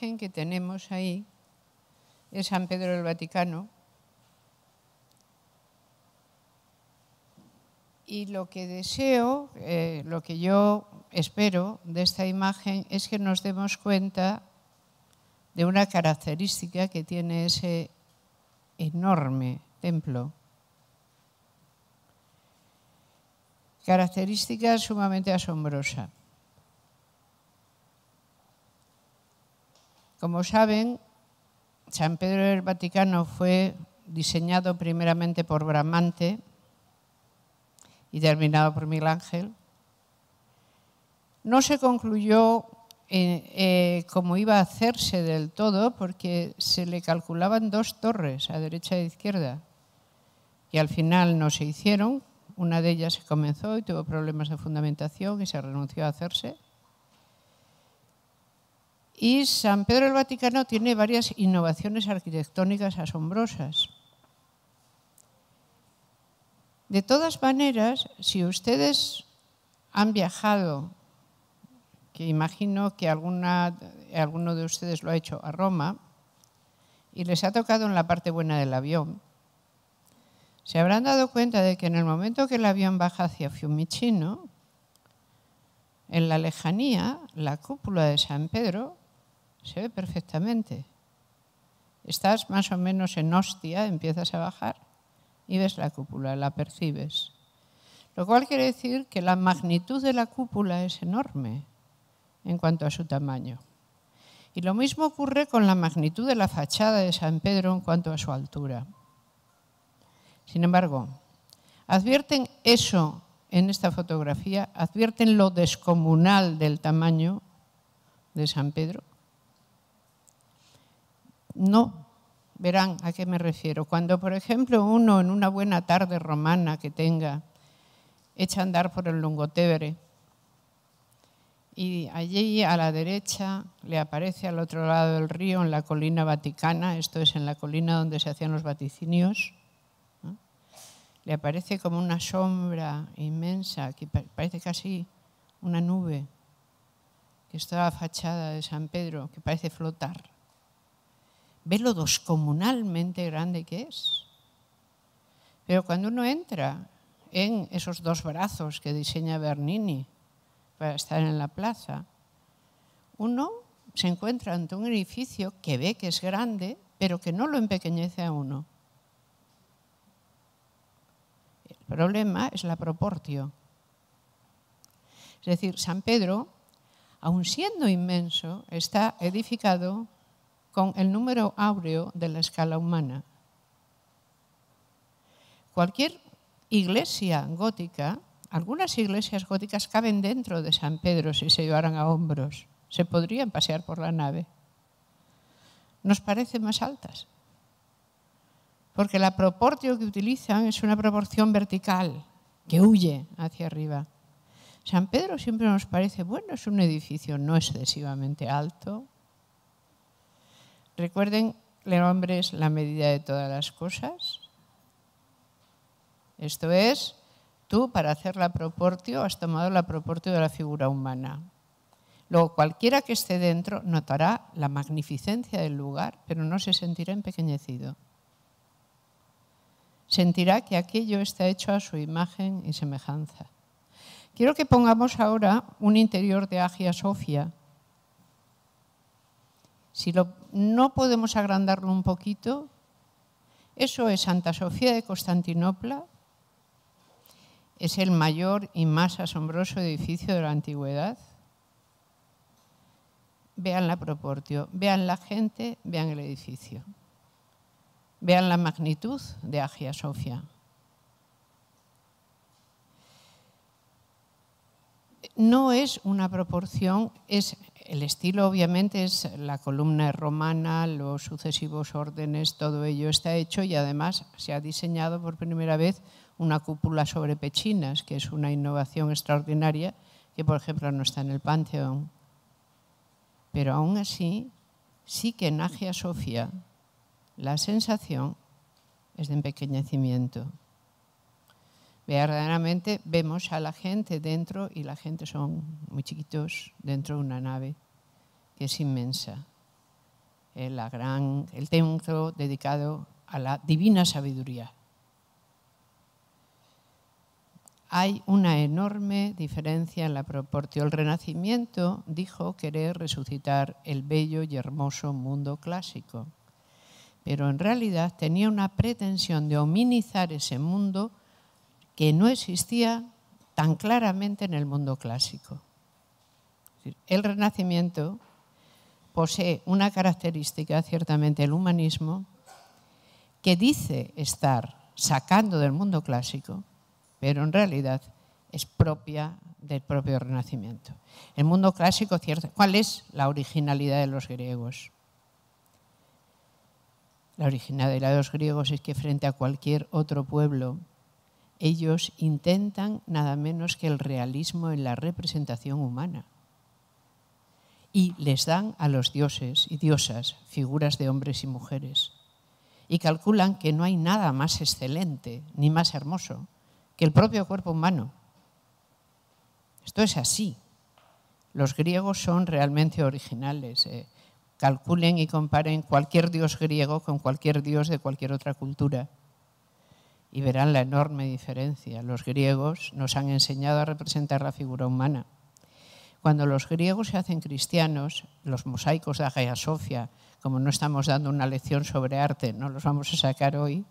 que tenemos ahí es San Pedro del Vaticano y lo que deseo, eh, lo que yo espero de esta imagen es que nos demos cuenta de una característica que tiene ese enorme templo. Característica sumamente asombrosa. Como saben, San Pedro del Vaticano fue diseñado primeramente por Bramante y terminado por Miguel Ángel. No se concluyó eh, eh, como iba a hacerse del todo porque se le calculaban dos torres a derecha e izquierda y al final no se hicieron. Una de ellas se comenzó y tuvo problemas de fundamentación y se renunció a hacerse. Y San Pedro del Vaticano tiene varias innovaciones arquitectónicas asombrosas. De todas maneras, si ustedes han viajado, que imagino que alguna, alguno de ustedes lo ha hecho a Roma, y les ha tocado en la parte buena del avión, se habrán dado cuenta de que en el momento que el avión baja hacia Fiumicino, en la lejanía, la cúpula de San Pedro se ve perfectamente. Estás más o menos en hostia, empiezas a bajar y ves la cúpula, la percibes. Lo cual quiere decir que la magnitud de la cúpula es enorme en cuanto a su tamaño. Y lo mismo ocurre con la magnitud de la fachada de San Pedro en cuanto a su altura. Sin embargo, advierten eso en esta fotografía, advierten lo descomunal del tamaño de San Pedro. No, verán a qué me refiero. Cuando, por ejemplo, uno en una buena tarde romana que tenga, echa a andar por el Lungotevere y allí a la derecha le aparece al otro lado del río, en la colina vaticana, esto es en la colina donde se hacían los vaticinios, le aparece como una sombra inmensa, que parece casi una nube, que está fachada de San Pedro, que parece flotar ve lo descomunalmente grande que es? Pero cuando uno entra en esos dos brazos que diseña Bernini para estar en la plaza, uno se encuentra ante un edificio que ve que es grande, pero que no lo empequeñece a uno. El problema es la proporción, Es decir, San Pedro, aun siendo inmenso, está edificado con el número áureo de la escala humana. Cualquier iglesia gótica, algunas iglesias góticas caben dentro de San Pedro si se llevaran a hombros, se podrían pasear por la nave. Nos parecen más altas, porque la proporción que utilizan es una proporción vertical, que huye hacia arriba. San Pedro siempre nos parece, bueno, es un edificio no excesivamente alto, Recuerden, el hombre es la medida de todas las cosas. Esto es, tú para hacer la proportio has tomado la proportio de la figura humana. Luego, cualquiera que esté dentro notará la magnificencia del lugar, pero no se sentirá empequeñecido. Sentirá que aquello está hecho a su imagen y semejanza. Quiero que pongamos ahora un interior de Agia Sofia. Si lo no podemos agrandarlo un poquito. Eso es Santa Sofía de Constantinopla. Es el mayor y más asombroso edificio de la antigüedad. Vean la proporción, vean la gente, vean el edificio. Vean la magnitud de Agia Sofía. no es una proporción, es el estilo obviamente es la columna romana, los sucesivos órdenes, todo ello está hecho y además se ha diseñado por primera vez una cúpula sobre pechinas, que es una innovación extraordinaria que por ejemplo no está en el Panteón. Pero aún así, sí que en Agia Sofía la sensación es de empequeñecimiento verdaderamente vemos a la gente dentro y la gente son muy chiquitos dentro de una nave que es inmensa. El, gran, templo dedicado a la divina sabiduría. Hay una enorme diferencia en la proporción. El Renacimiento dijo querer resucitar el bello y hermoso mundo clásico, pero en realidad tenía una pretensión de hominizar ese mundo que no existía tan claramente en el mundo clásico. El Renacimiento posee una característica, ciertamente el humanismo, que dice estar sacando del mundo clásico, pero en realidad es propia del propio Renacimiento. El mundo clásico, ¿cuál es la originalidad de los griegos? La originalidad de los griegos es que frente a cualquier otro pueblo ellos intentan nada menos que el realismo en la representación humana. Y les dan a los dioses y diosas figuras de hombres y mujeres. Y calculan que no hay nada más excelente ni más hermoso que el propio cuerpo humano. Esto es así. Los griegos son realmente originales. Eh. calculen y comparen cualquier dios griego con cualquier dios de cualquier otra cultura y verán la enorme diferencia. Los griegos nos han enseñado a representar la figura humana. Cuando los griegos se hacen cristianos, los mosaicos de Hagia Sofia, como no estamos dando una lección sobre arte, no los vamos a sacar hoy,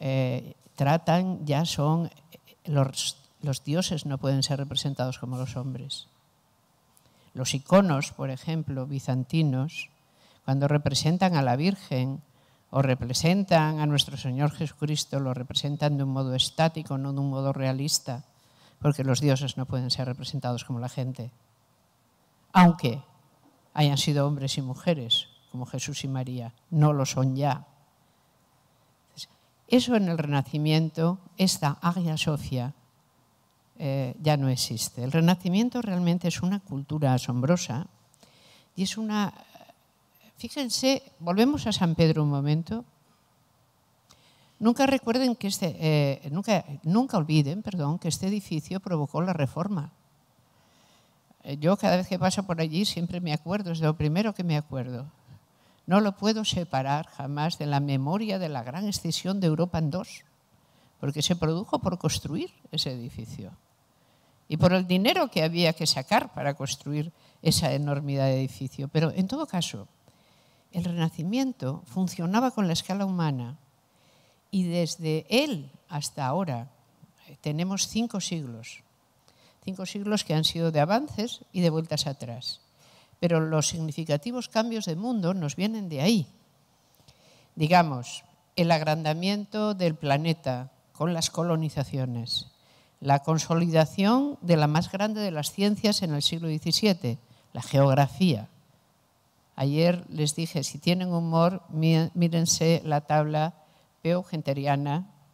eh, tratan, ya son, los, los dioses no pueden ser representados como los hombres. Los iconos, por ejemplo, bizantinos, cuando representan a la Virgen, o representan a nuestro Señor Jesucristo, lo representan de un modo estático, no de un modo realista, porque los dioses no pueden ser representados como la gente. Aunque hayan sido hombres y mujeres, como Jesús y María, no lo son ya. Eso en el Renacimiento, esta agia socia, eh, ya no existe. El Renacimiento realmente es una cultura asombrosa y es una Fíjense, volvemos a San Pedro un momento. Nunca recuerden que este, eh, nunca, nunca olviden, perdón, que este edificio provocó la reforma. Eh, yo cada vez que paso por allí siempre me acuerdo, es lo primero que me acuerdo. No lo puedo separar jamás de la memoria de la gran escisión de Europa en dos, porque se produjo por construir ese edificio y por el dinero que había que sacar para construir esa enormidad de edificio. Pero en todo caso, el Renacimiento funcionaba con la escala humana y desde él hasta ahora tenemos cinco siglos, cinco siglos que han sido de avances y de vueltas atrás. Pero los significativos cambios de mundo nos vienen de ahí. Digamos, el agrandamiento del planeta con las colonizaciones, la consolidación de la más grande de las ciencias en el siglo XVII, la geografía, Ayer les dije, si tienen humor, mírense la tabla veo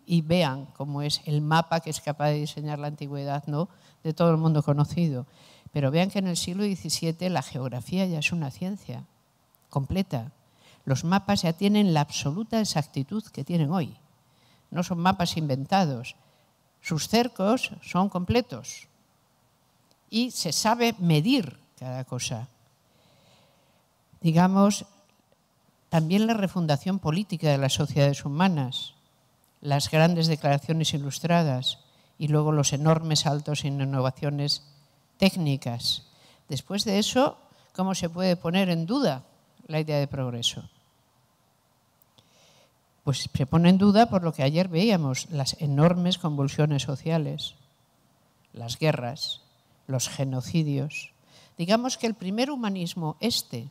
y vean cómo es el mapa que es capaz de diseñar la antigüedad ¿no? de todo el mundo conocido. Pero vean que en el siglo XVII la geografía ya es una ciencia completa. Los mapas ya tienen la absoluta exactitud que tienen hoy. No son mapas inventados. Sus cercos son completos. Y se sabe medir cada cosa digamos, también la refundación política de las sociedades humanas, las grandes declaraciones ilustradas y luego los enormes saltos en innovaciones técnicas. Después de eso, ¿cómo se puede poner en duda la idea de progreso? Pues se pone en duda por lo que ayer veíamos, las enormes convulsiones sociales, las guerras, los genocidios. Digamos que el primer humanismo este,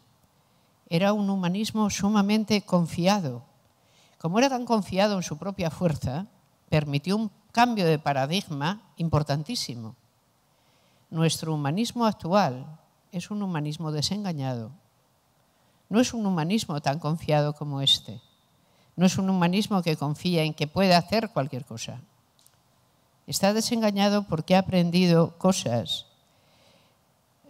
era un humanismo sumamente confiado. Como era tan confiado en su propia fuerza, permitió un cambio de paradigma importantísimo. Nuestro humanismo actual es un humanismo desengañado. No es un humanismo tan confiado como este. No es un humanismo que confía en que puede hacer cualquier cosa. Está desengañado porque ha aprendido cosas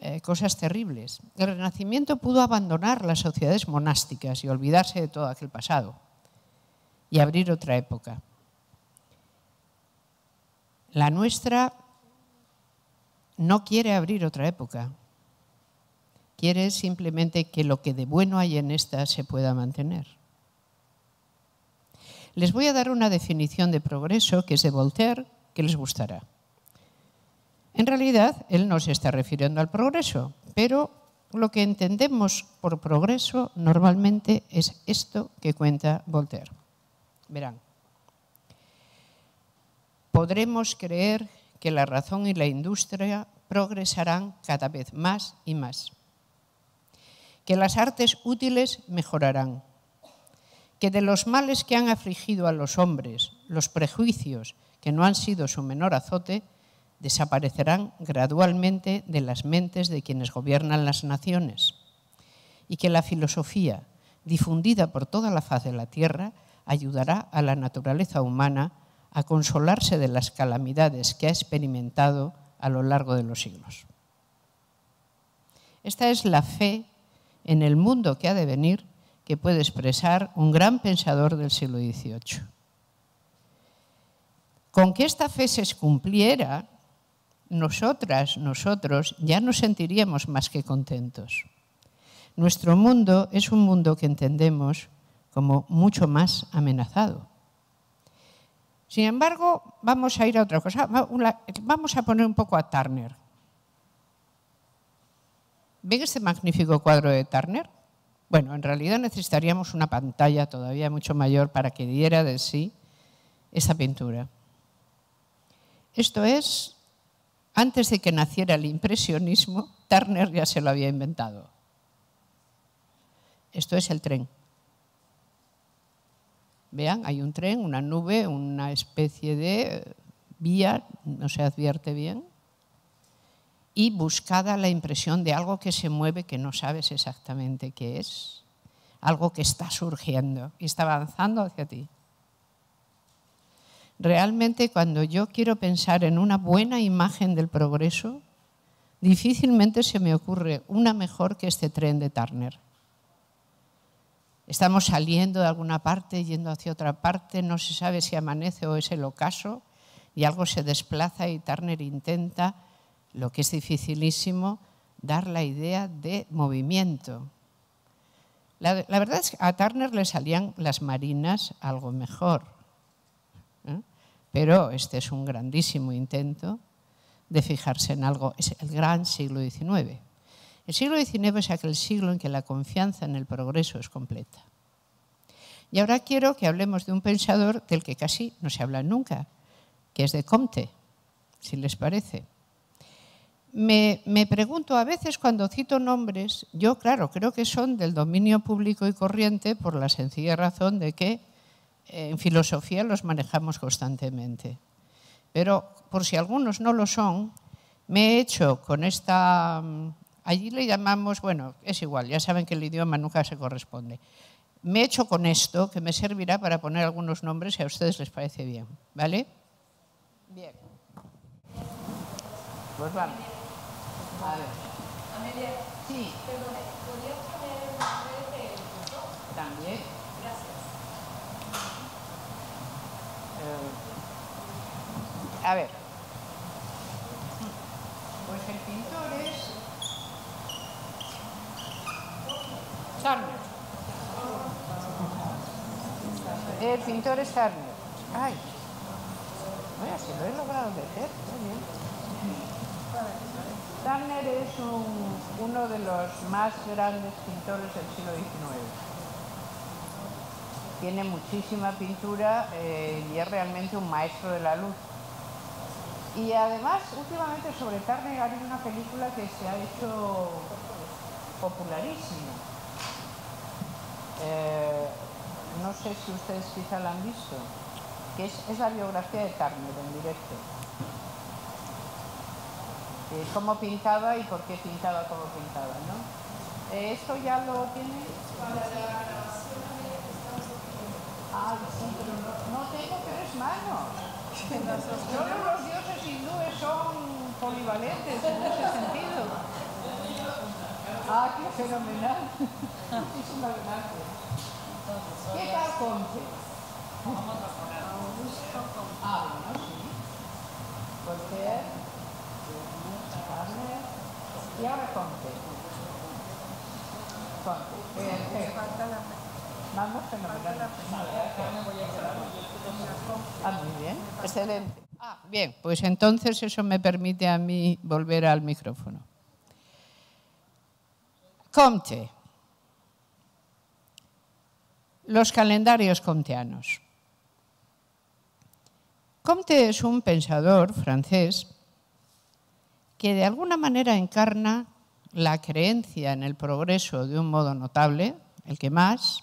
eh, cosas terribles. El Renacimiento pudo abandonar las sociedades monásticas y olvidarse de todo aquel pasado y abrir otra época. La nuestra no quiere abrir otra época, quiere simplemente que lo que de bueno hay en esta se pueda mantener. Les voy a dar una definición de progreso que es de Voltaire, que les gustará. En realidad, él no se está refiriendo al progreso, pero lo que entendemos por progreso normalmente es esto que cuenta Voltaire. Verán, podremos creer que la razón y la industria progresarán cada vez más y más, que las artes útiles mejorarán, que de los males que han afligido a los hombres, los prejuicios que no han sido su menor azote, desaparecerán gradualmente de las mentes de quienes gobiernan las naciones y que la filosofía, difundida por toda la faz de la Tierra, ayudará a la naturaleza humana a consolarse de las calamidades que ha experimentado a lo largo de los siglos. Esta es la fe en el mundo que ha de venir que puede expresar un gran pensador del siglo XVIII. Con que esta fe se cumpliera, nosotras, nosotros, ya nos sentiríamos más que contentos. Nuestro mundo es un mundo que entendemos como mucho más amenazado. Sin embargo, vamos a ir a otra cosa. Vamos a poner un poco a Turner. ¿Ven este magnífico cuadro de Turner? Bueno, en realidad necesitaríamos una pantalla todavía mucho mayor para que diera de sí esta pintura. Esto es antes de que naciera el impresionismo, Turner ya se lo había inventado. Esto es el tren. Vean, hay un tren, una nube, una especie de vía, no se advierte bien, y buscada la impresión de algo que se mueve que no sabes exactamente qué es, algo que está surgiendo y está avanzando hacia ti realmente cuando yo quiero pensar en una buena imagen del progreso, difícilmente se me ocurre una mejor que este tren de Turner. Estamos saliendo de alguna parte, yendo hacia otra parte, no se sabe si amanece o es el ocaso, y algo se desplaza y Turner intenta, lo que es dificilísimo, dar la idea de movimiento. La, verdad es que a Turner le salían las marinas algo mejor pero este es un grandísimo intento de fijarse en algo, es el gran siglo XIX. El siglo XIX es aquel siglo en que la confianza en el progreso es completa. Y ahora quiero que hablemos de un pensador del que casi no se habla nunca, que es de Comte, si les parece. Me, me, pregunto a veces cuando cito nombres, yo claro, creo que son del dominio público y corriente por la sencilla razón de que en filosofía los manejamos constantemente. Pero por si algunos no lo son, me he hecho con esta... Mm, allí le llamamos, bueno, es igual, ya saben que el idioma nunca se corresponde. Me he hecho con esto, que me servirá para poner algunos nombres si a ustedes les parece bien, ¿vale? Bien. Pues vale. A ver. Amelia. Sí. a ver. Pues el pintor es Turner. El pintor es Turner. Ay. si lo he logrado meter, muy bien. Turner es uno de los más grandes pintores del siglo XIX tiene muchísima pintura eh, y es realmente un maestro de la luz. Y además, últimamente sobre tarde hay una película que se ha hecho popularísima. Eh, no sé si ustedes quizá la han visto, que es, la biografía de Turner en directo. Eh, cómo pintaba y por qué pintaba como pintaba, ¿no? ¿Esto ya lo tiene? Ah, pero no, tengo tres manos. Solo los dioses hindúes son polivalentes en ese sentido. Ah, qué fenomenal. Es Muchísimas gracias. ¿Qué tal Ponte? Vamos a poner Ah, bueno, sí. ¿Por qué? y ahora falta la vamos Ah, muy bien, excelente. Ah, bien, pues entonces eso me permite a mí volver al micrófono. Comte. Los calendarios comteanos. Comte es un pensador francés que de alguna manera encarna la creencia en el progreso de un modo notable, el que más,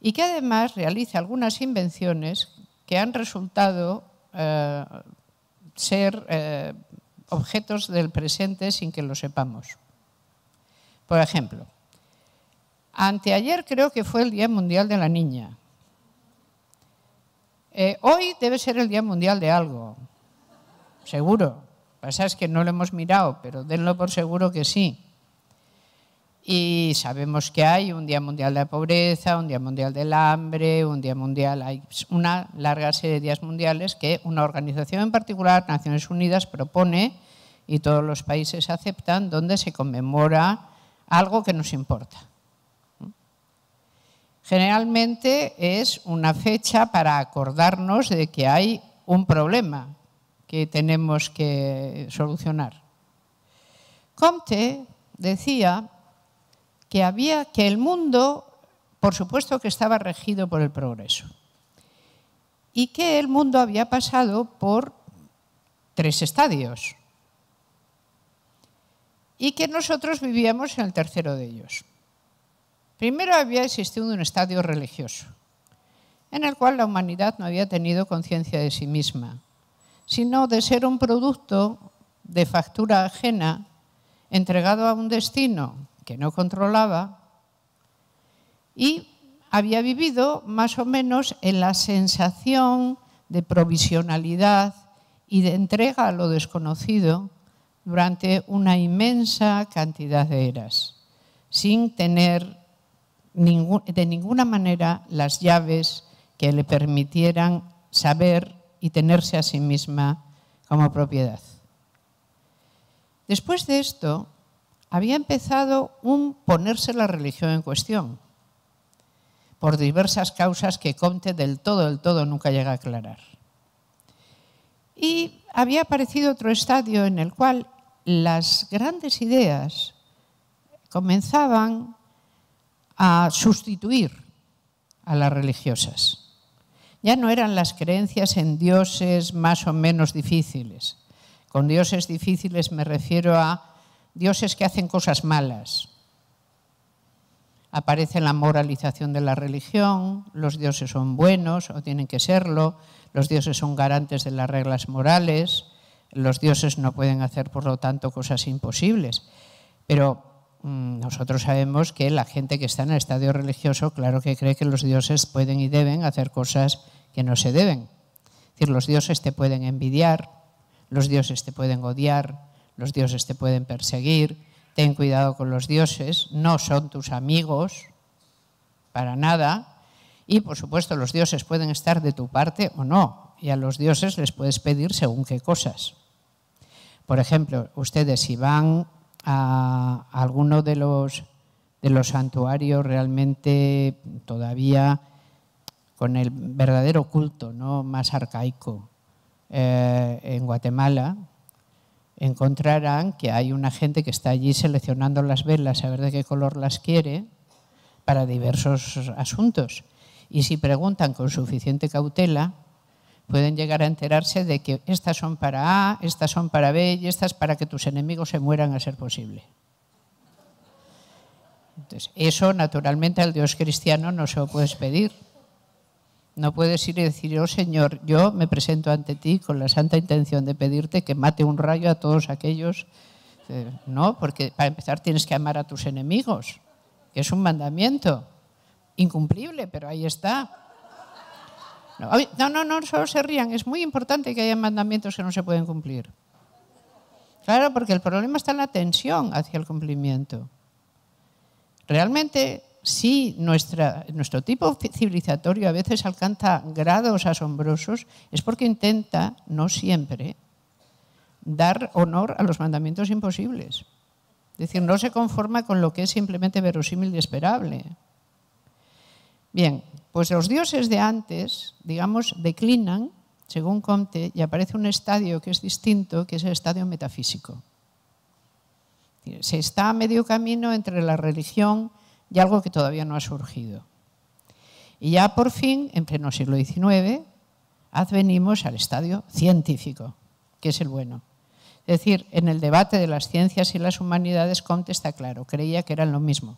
y que además realiza algunas invenciones que han resultado eh, ser eh, objetos del presente sin que lo sepamos. Por ejemplo, anteayer creo que fue el Día Mundial de la Niña. Eh, hoy debe ser el Día Mundial de algo, seguro. Lo que pasa es que no lo hemos mirado, pero denlo por seguro que sí y sabemos que hay un Día Mundial de la Pobreza, un Día Mundial del Hambre, un Día Mundial, hay una larga serie de días mundiales que una organización en particular, Naciones Unidas, propone y todos los países aceptan donde se conmemora algo que nos importa. Generalmente es una fecha para acordarnos de que hay un problema que tenemos que solucionar. Comte decía que había que el mundo, por supuesto que estaba regido por el progreso, y que el mundo había pasado por tres estadios, y que nosotros vivíamos en el tercero de ellos. Primero había existido un estadio religioso, en el cual la humanidad no había tenido conciencia de sí misma, sino de ser un producto de factura ajena entregado a un destino que no controlaba y había vivido más o menos en la sensación de provisionalidad y de entrega a lo desconocido durante una inmensa cantidad de eras, sin tener de ninguna manera las llaves que le permitieran saber y tenerse a sí misma como propiedad. Después de esto, había empezado un ponerse la religión en cuestión, por diversas causas que Comte del todo, del todo nunca llega a aclarar. Y había aparecido otro estadio en el cual las grandes ideas comenzaban a sustituir a las religiosas. Ya no eran las creencias en dioses más o menos difíciles. Con dioses difíciles me refiero a dioses que hacen cosas malas. Aparece la moralización de la religión, los dioses son buenos o tienen que serlo, los dioses son garantes de las reglas morales, los dioses no pueden hacer, por lo tanto, cosas imposibles. Pero mm, nosotros sabemos que la gente que está en el estadio religioso, claro que cree que los dioses pueden y deben hacer cosas que no se deben. Es decir, los dioses te pueden envidiar, los dioses te pueden odiar, los dioses te pueden perseguir, ten cuidado con los dioses, no son tus amigos para nada, y por supuesto los dioses pueden estar de tu parte o no, y a los dioses les puedes pedir según qué cosas. Por ejemplo, ustedes si van a alguno de los, de los santuarios realmente todavía con el verdadero culto, no más arcaico, eh, en Guatemala, encontrarán que hay una gente que está allí seleccionando las velas, a ver de qué color las quiere, para diversos asuntos. Y si preguntan con suficiente cautela, pueden llegar a enterarse de que estas son para A, estas son para B y estas para que tus enemigos se mueran a ser posible. Entonces, eso naturalmente al Dios cristiano no se lo puedes pedir. No puedes ir y decir, oh Señor, yo me presento ante ti con la santa intención de pedirte que mate un rayo a todos aquellos. Eh, no, porque para empezar tienes que amar a tus enemigos, que es un mandamiento incumplible, pero ahí está. No, no, no, solo se rían. Es muy importante que haya mandamientos que no se pueden cumplir. Claro, porque el problema está en la tensión hacia el cumplimiento. Realmente si nuestro tipo civilizatorio a veces alcanza grados asombrosos, es porque intenta, no siempre, dar honor a los mandamientos imposibles. Es decir, no se conforma con lo que es simplemente verosímil y esperable. Bien, pues los dioses de antes, digamos, declinan, según Comte, y aparece un estadio que es distinto, que es el estadio metafísico. Se está a medio camino entre la religión y algo que todavía no ha surgido. Y ya por fin, en pleno siglo XIX, advenimos al estadio científico, que es el bueno. Es decir, en el debate de las ciencias y las humanidades, Comte está claro, creía que eran lo mismo.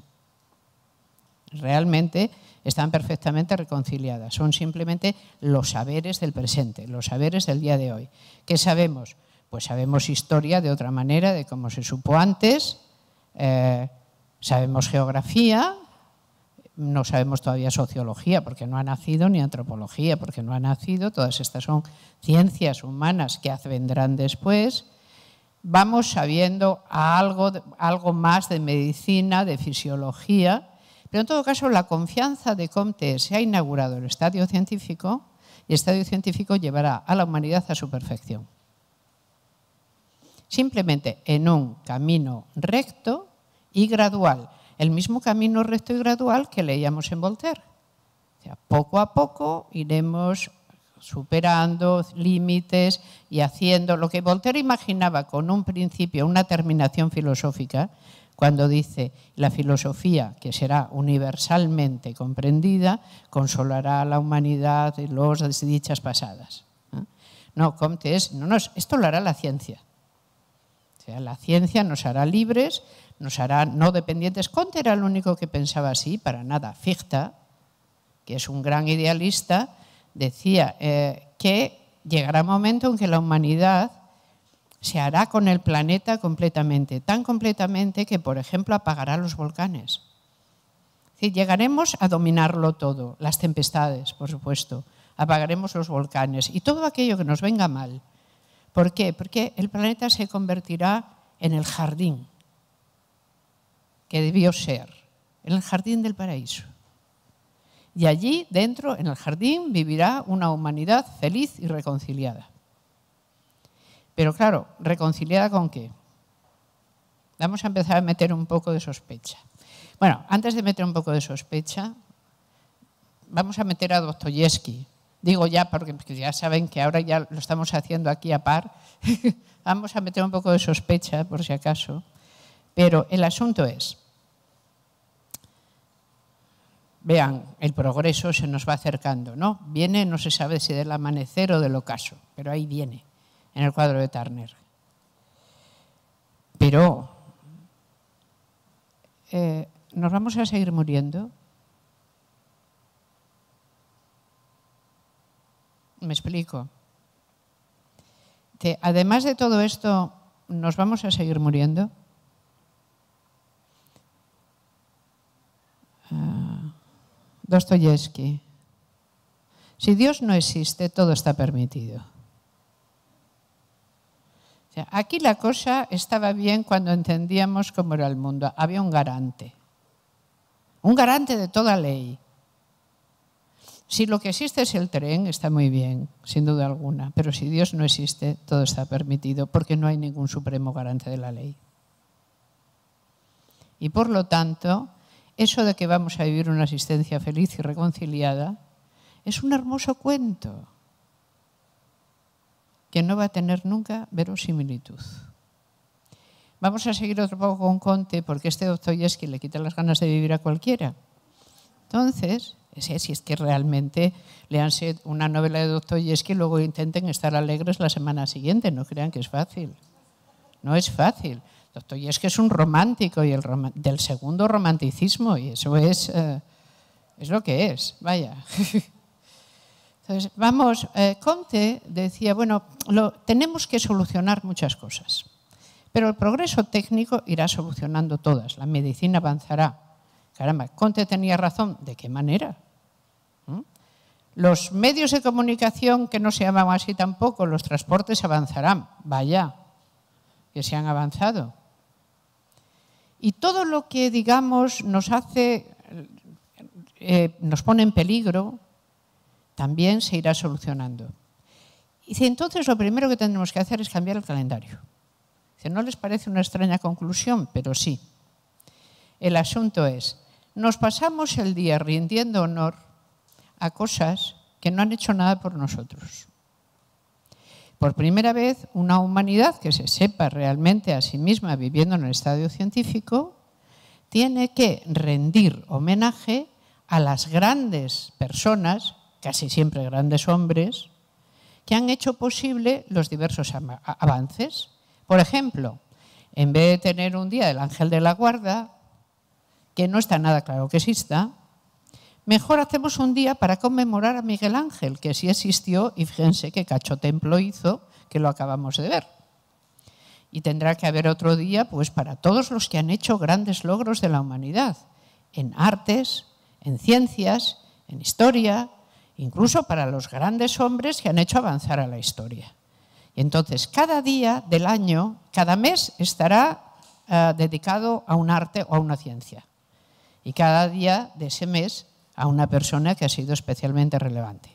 Realmente están perfectamente reconciliadas, son simplemente los saberes del presente, los saberes del día de hoy. ¿Qué sabemos? Pues sabemos historia de otra manera, de cómo se supo antes, eh, Sabemos geografía, no sabemos todavía sociología, porque no ha nacido, ni antropología, porque no ha nacido, todas estas son ciencias humanas que vendrán después. Vamos sabiendo algo, algo más de medicina, de fisiología, pero en todo caso la confianza de Comte se ha inaugurado el estadio científico y el estadio científico llevará a la humanidad a su perfección. Simplemente en un camino recto y gradual. El mismo camino recto y gradual que leíamos en Voltaire. O sea, poco a poco iremos superando límites y haciendo lo que Voltaire imaginaba con un principio, una terminación filosófica, cuando dice la filosofía, que será universalmente comprendida, consolará a la humanidad de las desdichas pasadas. No, Comte es, no, no, esto lo hará la ciencia. O sea, la ciencia nos hará libres nos hará no dependientes. Conte era el único que pensaba así, para nada. Fichte, que es un gran idealista, decía eh, que llegará un momento en que la humanidad se hará con el planeta completamente, tan completamente que, por ejemplo, apagará los volcanes. llegaremos a dominarlo todo, las tempestades, por supuesto, apagaremos los volcanes y todo aquello que nos venga mal. ¿Por qué? Porque el planeta se convertirá en el jardín que debió ser, en el jardín del paraíso. Y allí, dentro, en el jardín, vivirá una humanidad feliz y reconciliada. Pero claro, ¿reconciliada con qué? Vamos a empezar a meter un poco de sospecha. Bueno, antes de meter un poco de sospecha, vamos a meter a Dostoyevsky. Digo ya, porque ya saben que ahora ya lo estamos haciendo aquí a par. vamos a meter un poco de sospecha, por si acaso. Pero el asunto es, vean, el progreso se nos va acercando, ¿no? Viene, no se sabe si del amanecer o del ocaso, pero ahí viene, en el cuadro de Turner. Pero, eh, ¿nos vamos a seguir muriendo? Me explico. Además de todo esto, ¿nos vamos a seguir muriendo? Dostoyevsky. Si Dios no existe, todo está permitido. aquí la cosa estaba bien cuando entendíamos cómo era el mundo. Había un garante, un garante de toda ley. Si lo que existe es el tren, está muy bien, sin duda alguna, pero si Dios no existe, todo está permitido porque no hay ningún supremo garante de la ley. Y por lo tanto, eso de que vamos a vivir una existencia feliz y reconciliada es un hermoso cuento que no va a tener nunca verosimilitud. Vamos a seguir otro poco con Conte, porque este doctor Yesqui le quita las ganas de vivir a cualquiera. Entonces, si es que realmente leanse una novela de Yesqui y luego intenten estar alegres la semana siguiente, no crean que es fácil. No es fácil. Y es que es un romántico y el del segundo romanticismo y eso es, eh, lo que es, vaya. Entonces, vamos, eh, Conte decía, bueno, tenemos que solucionar muchas cosas, pero el progreso técnico irá solucionando todas, la medicina avanzará. Caramba, Conte tenía razón, ¿de qué manera? ¿Mm? Los medios de comunicación, que no se llaman así tampoco, los transportes avanzarán, vaya, que se han avanzado. Y todo lo que, digamos, nos hace, eh, nos pone en peligro, también se irá solucionando. Dice, entonces lo primero que tendremos que hacer es cambiar el calendario. no les parece una extraña conclusión, pero sí. El asunto es, nos pasamos el día rindiendo honor a cosas que no han hecho nada por nosotros por primera vez una humanidad que se sepa realmente a sí misma viviendo en el estadio científico, tiene que rendir homenaje a las grandes personas, casi siempre grandes hombres, que han hecho posible los diversos avances. Por ejemplo, en vez de tener un día del ángel de la guarda, que no está nada claro que exista, Mejor hacemos un día para conmemorar a Miguel Ángel, que sí existió y fíjense qué cacho templo hizo, que lo acabamos de ver. Y tendrá que haber otro día pues para todos los que han hecho grandes logros de la humanidad, en artes, en ciencias, en historia, incluso para los grandes hombres que han hecho avanzar a la historia. Y entonces cada día del año, cada mes estará eh, dedicado a un arte o a una ciencia. Y cada día de ese mes a una persona que ha sido especialmente relevante.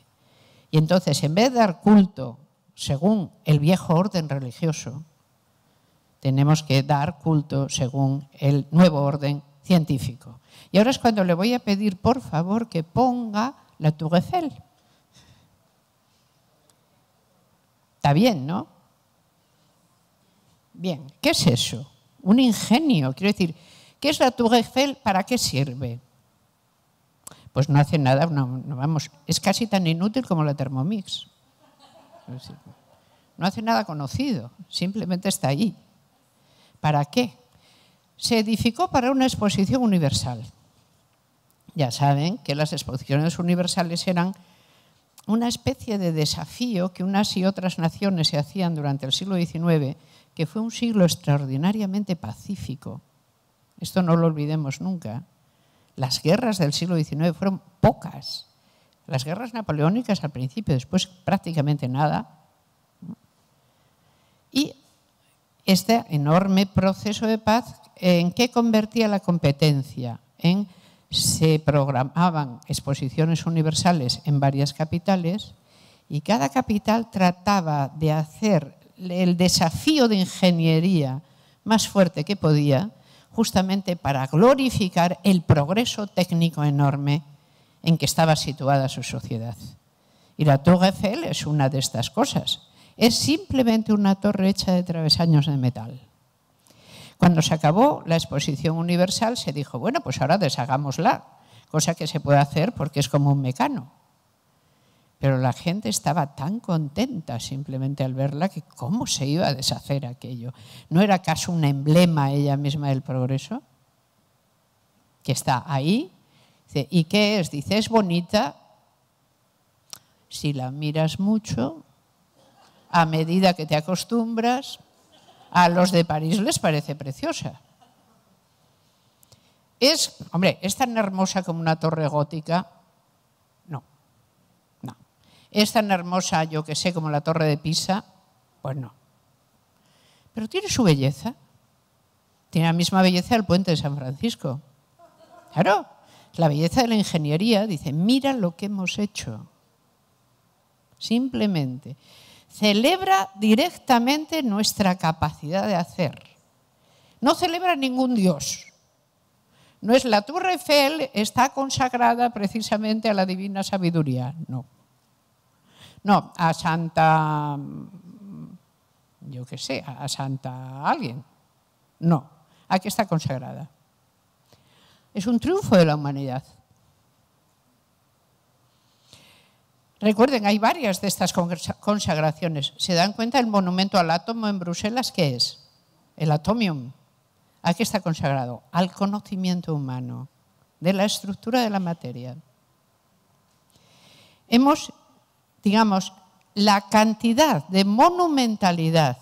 Y entonces, en vez de dar culto según el viejo orden religioso, tenemos que dar culto según el nuevo orden científico. Y ahora es cuando le voy a pedir, por favor, que ponga la Tour Está bien, ¿no? Bien, ¿qué es eso? Un ingenio. Quiero decir, ¿qué es la Tour ¿Para qué sirve? pues no hace nada, vamos, es casi tan inútil como la Thermomix. No hace nada conocido, simplemente está allí. ¿Para qué? Se edificó para una exposición universal. Ya saben que las exposiciones universales eran una especie de desafío que unas y otras naciones se hacían durante el siglo XIX, que fue un siglo extraordinariamente pacífico. Esto no lo olvidemos nunca las guerras del siglo XIX fueron pocas. Las guerras napoleónicas al principio, después prácticamente nada. Y este enorme proceso de paz, ¿en qué convertía la competencia? En se programaban exposiciones universales en varias capitales y cada capital trataba de hacer el desafío de ingeniería más fuerte que podía justamente para glorificar el progreso técnico enorme en que estaba situada su sociedad. Y la Torre Eiffel es una de estas cosas. Es simplemente una torre hecha de travesaños de metal. Cuando se acabó la exposición universal se dijo, bueno, pues ahora deshagámosla, cosa que se puede hacer porque es como un mecano pero la gente estaba tan contenta simplemente al verla que cómo se iba a deshacer aquello. ¿No era acaso un emblema ella misma del progreso? Que está ahí. ¿Y qué es? Dice, es bonita. Si la miras mucho, a medida que te acostumbras, a los de París les parece preciosa. Es, hombre, es tan hermosa como una torre gótica es tan hermosa, yo que sé, como la Torre de Pisa, pues no. Pero tiene su belleza. Tiene la misma belleza el puente de San Francisco. Claro, la belleza de la ingeniería dice, mira lo que hemos hecho. Simplemente. Celebra directamente nuestra capacidad de hacer. No celebra ningún dios. No es la Torre Eiffel, está consagrada precisamente a la divina sabiduría. No. No, a Santa, mm, yo qué sé, a Santa alguien. No, aquí está consagrada. Es un triunfo de la humanidad. Recuerden, hay varias de estas consagraciones. ¿Se dan cuenta el monumento al átomo en Bruselas qué es? El atomium. ¿A qué está consagrado? Al conocimiento humano, de la estructura de la materia. Hemos digamos, la cantidad de monumentalidad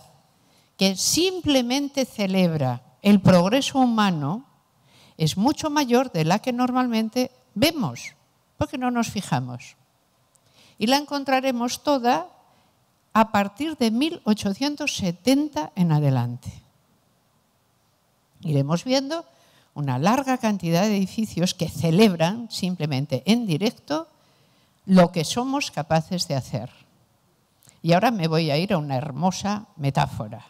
que simplemente celebra el progreso humano es mucho mayor de la que normalmente vemos, porque no nos fijamos. Y la encontraremos toda a partir de 1870 en adelante. Iremos viendo una larga cantidad de edificios que celebran simplemente en directo lo que somos capaces de hacer. Y ahora me voy a ir a una hermosa metáfora.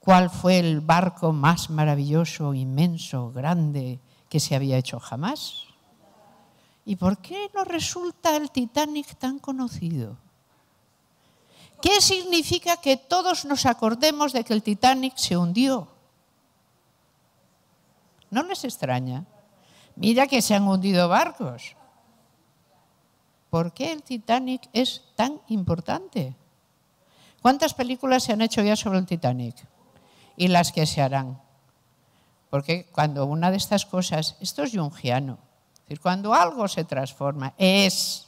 ¿Cuál fue el barco más maravilloso, inmenso, grande que se había hecho jamás? ¿Y por qué no resulta el Titanic tan conocido? ¿Qué significa que todos nos acordemos de que el Titanic se hundió? ¿No les extraña? Mira que se han hundido barcos. ¿por qué el Titanic es tan importante? ¿Cuántas películas se han hecho ya sobre el Titanic? Y las que se harán. Porque cuando una de estas cosas, esto es yungiano, decir, cuando algo se transforma, es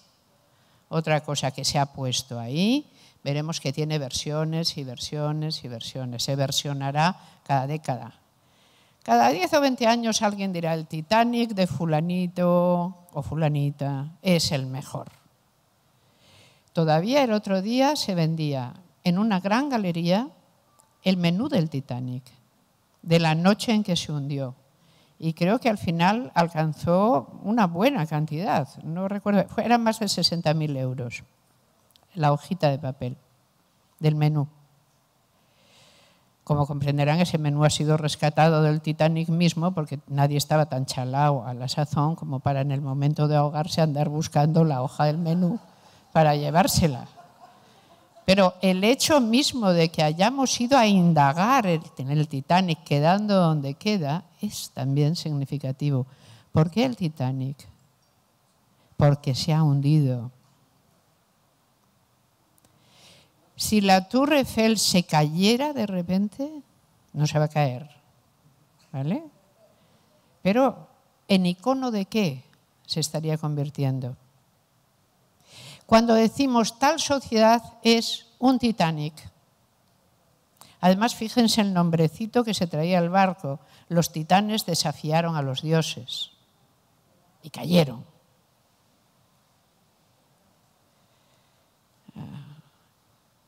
otra cosa que se ha puesto ahí, veremos que tiene versiones y versiones y versiones, se versionará cada década. Cada 10 o 20 años alguien dirá, el Titanic de fulanito o fulanita es el mejor. Todavía el otro día se vendía en una gran galería el menú del Titanic, de la noche en que se hundió. Y creo que al final alcanzó una buena cantidad, no recuerdo, eran más de 60.000 euros la hojita de papel del menú. Como comprenderán, ese menú ha sido rescatado del Titanic mismo porque nadie estaba tan chalao a la sazón como para en el momento de ahogarse andar buscando la hoja del menú para llevársela. Pero el hecho mismo de que hayamos ido a indagar en el Titanic, quedando donde queda, es también significativo. ¿Por qué el Titanic? Porque se ha hundido. Si la Tour Eiffel se cayera de repente, no se va a caer. ¿Vale? Pero, ¿en icono de qué se estaría convirtiendo? cuando decimos tal sociedad es un Titanic. Además, fíjense el nombrecito que se traía el barco. Los titanes desafiaron a los dioses y cayeron.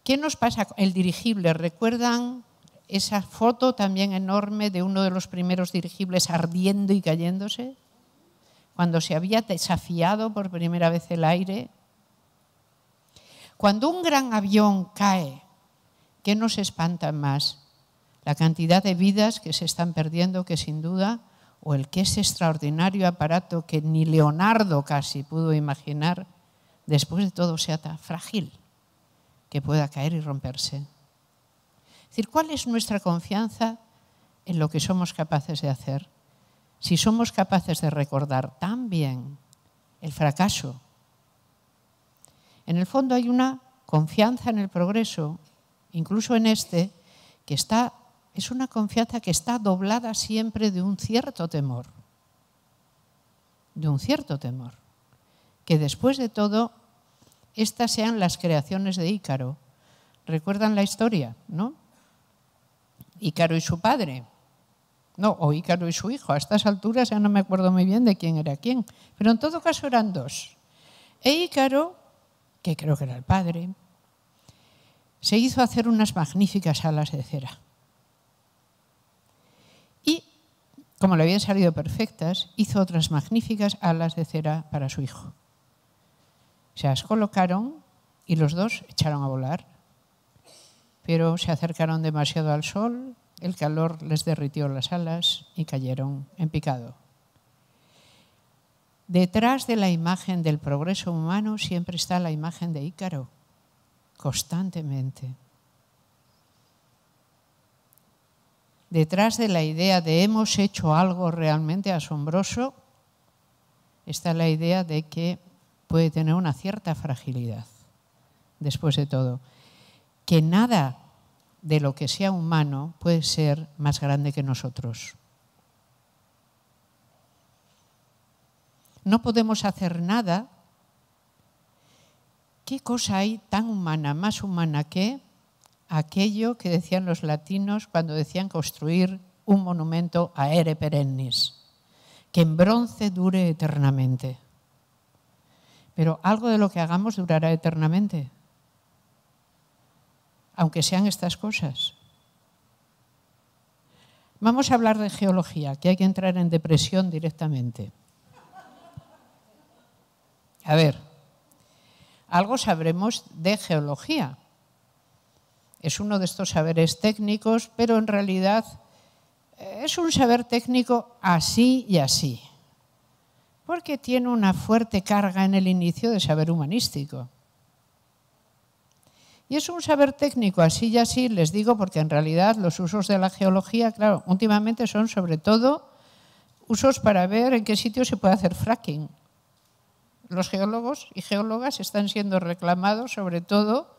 ¿Qué nos pasa? con El dirigible, ¿recuerdan esa foto también enorme de uno de los primeros dirigibles ardiendo y cayéndose? Cuando se había desafiado por primera vez el aire cuando un gran avión cae, ¿qué nos espanta más? La cantidad de vidas que se están perdiendo, que sin duda, o el que ese extraordinario aparato que ni Leonardo casi pudo imaginar, después de todo sea tan frágil que pueda caer y romperse. Es decir, ¿cuál es nuestra confianza en lo que somos capaces de hacer? Si somos capaces de recordar tan bien el fracaso en el fondo hay una confianza en el progreso, incluso en este, que está, es una confianza que está doblada siempre de un cierto temor, de un cierto temor, que después de todo, estas sean las creaciones de Ícaro. Recuerdan la historia, ¿no? Ícaro y su padre, no, o Ícaro y su hijo. A estas alturas ya no me acuerdo muy bien de quién era quién, pero en todo caso eran dos. E Ícaro que creo que era el padre, se hizo hacer unas magníficas alas de cera. Y, como le habían salido perfectas, hizo otras magníficas alas de cera para su hijo. Se las colocaron y los dos echaron a volar, pero se acercaron demasiado al sol, el calor les derritió las alas y cayeron en picado. Detrás de la imagen del progreso humano siempre está la imagen de Ícaro, constantemente. Detrás de la idea de hemos hecho algo realmente asombroso está la idea de que puede tener una cierta fragilidad, después de todo. Que nada de lo que sea humano puede ser más grande que nosotros. no podemos hacer nada, ¿qué cosa hay tan humana, más humana que aquello que decían los latinos cuando decían construir un monumento aere perennis, que en bronce dure eternamente? Pero algo de lo que hagamos durará eternamente, aunque sean estas cosas. Vamos a hablar de geología, que hay que entrar en depresión directamente. A ver, algo sabremos de geología. Es uno de estos saberes técnicos, pero en realidad eh, es un saber técnico así y así, porque tiene una fuerte carga en el inicio de saber humanístico. Y es un saber técnico, así y así les digo, porque en realidad los usos de la geología, claro, últimamente son sobre todo usos para ver en qué sitio se puede hacer fracking los geólogos y geólogas están siendo reclamados sobre todo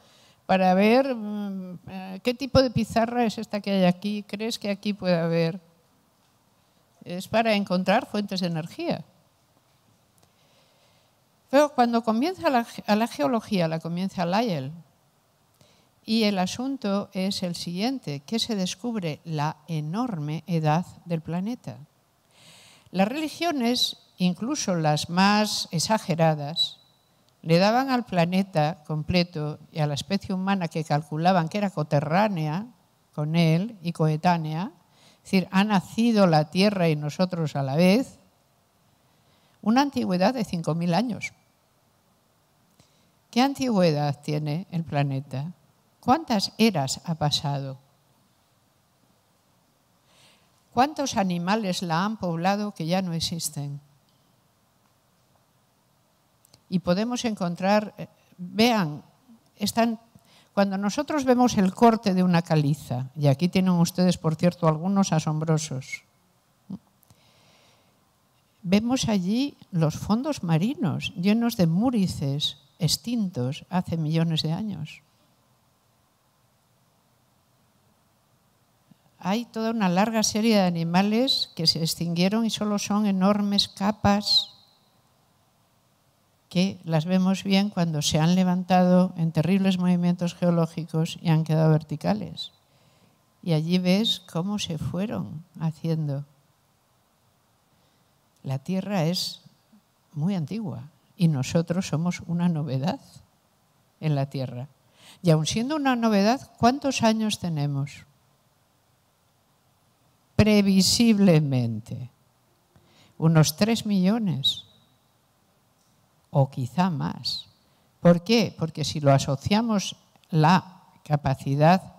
para ver mm, eh, qué tipo de pizarra es esta que hay aquí, crees que aquí puede haber. Es para encontrar fuentes de energía. Pero cuando comienza la, a la geología, la comienza Lyell. Y el asunto es el siguiente, que se descubre la enorme edad del planeta. Las religiones incluso las más exageradas, le daban al planeta completo y a la especie humana que calculaban que era coterránea con él y coetánea, es decir, ha nacido la Tierra y nosotros a la vez, una antigüedad de 5.000 años. ¿Qué antigüedad tiene el planeta? ¿Cuántas eras ha pasado? ¿Cuántos animales la han poblado que ya no existen? y podemos encontrar, eh, vean, están, cuando nosotros vemos el corte de una caliza, y aquí tienen ustedes, por cierto, algunos asombrosos, vemos allí los fondos marinos llenos de múrices extintos hace millones de años. Hay toda una larga serie de animales que se extinguieron y solo son enormes capas que las vemos bien cuando se han levantado en terribles movimientos geológicos y han quedado verticales. Y allí ves cómo se fueron haciendo. La Tierra es muy antigua y nosotros somos una novedad en la Tierra. Y aun siendo una novedad, ¿cuántos años tenemos? Previsiblemente, unos tres millones o quizá más. ¿Por qué? Porque si lo asociamos la capacidad,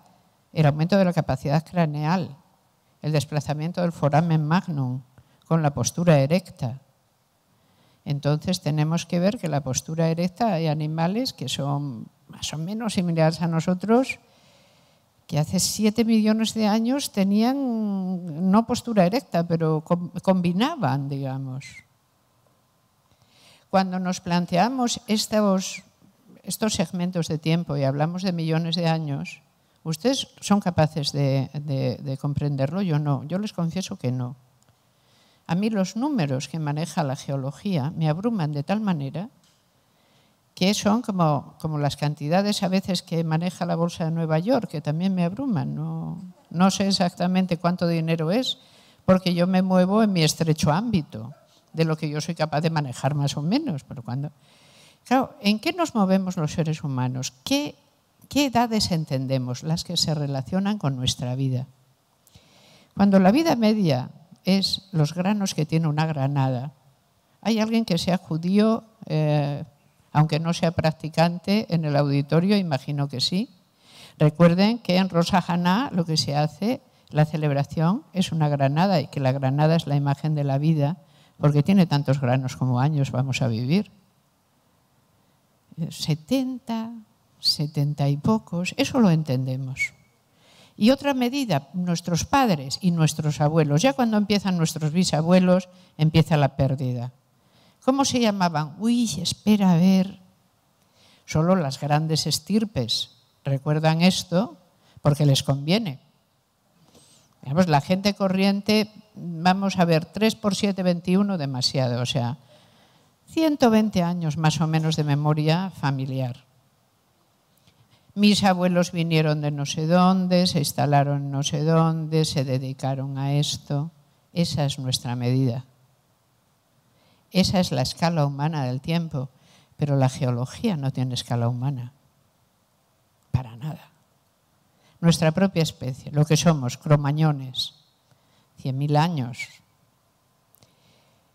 el aumento de la capacidad craneal, el desplazamiento del foramen magnum con la postura erecta, entonces tenemos que ver que la postura erecta hay animales que son más o menos similares a nosotros, que hace 7 millones de años tenían no postura erecta, pero combinaban, digamos cuando nos planteamos estos, estos segmentos de tiempo y hablamos de millones de años, ¿ustedes son capaces de, comprenderlo? Yo no, yo les confieso que no. A mí los números que maneja la geología me abruman de tal manera que son como, como, las cantidades a veces que maneja la Bolsa de Nueva York, que también me abruman. no sé exactamente cuánto dinero es, porque yo me muevo en mi estrecho ámbito de lo que yo soy capaz de manejar más o menos. Pero cuando... Claro, ¿en qué nos movemos los seres humanos? ¿Qué, edades entendemos? Las que se relacionan con nuestra vida. Cuando la vida media es los granos que tiene una granada, hay alguien que sea judío, eh, aunque no sea practicante, en el auditorio, imagino que sí. Recuerden que en Rosa Haná lo que se hace, la celebración, es una granada y que la granada es la imagen de la vida porque tiene tantos granos como años vamos a vivir. 70, 70 y pocos, eso lo entendemos. Y otra medida, nuestros padres y nuestros abuelos, ya cuando empiezan nuestros bisabuelos, empieza la pérdida. ¿Cómo se llamaban? Uy, espera a ver. Solo las grandes estirpes recuerdan esto porque les conviene. la gente corriente vamos a ver, 3 por 7, 21, demasiado, o sea, 120 años más o menos de memoria familiar. Mis abuelos vinieron de no sé dónde, se instalaron no sé dónde, se dedicaron a esto. Esa es nuestra medida. Esa es la escala humana del tiempo, pero la geología no tiene escala humana. Para nada. Nuestra propia especie, lo que somos, cromañones, 100.000 años.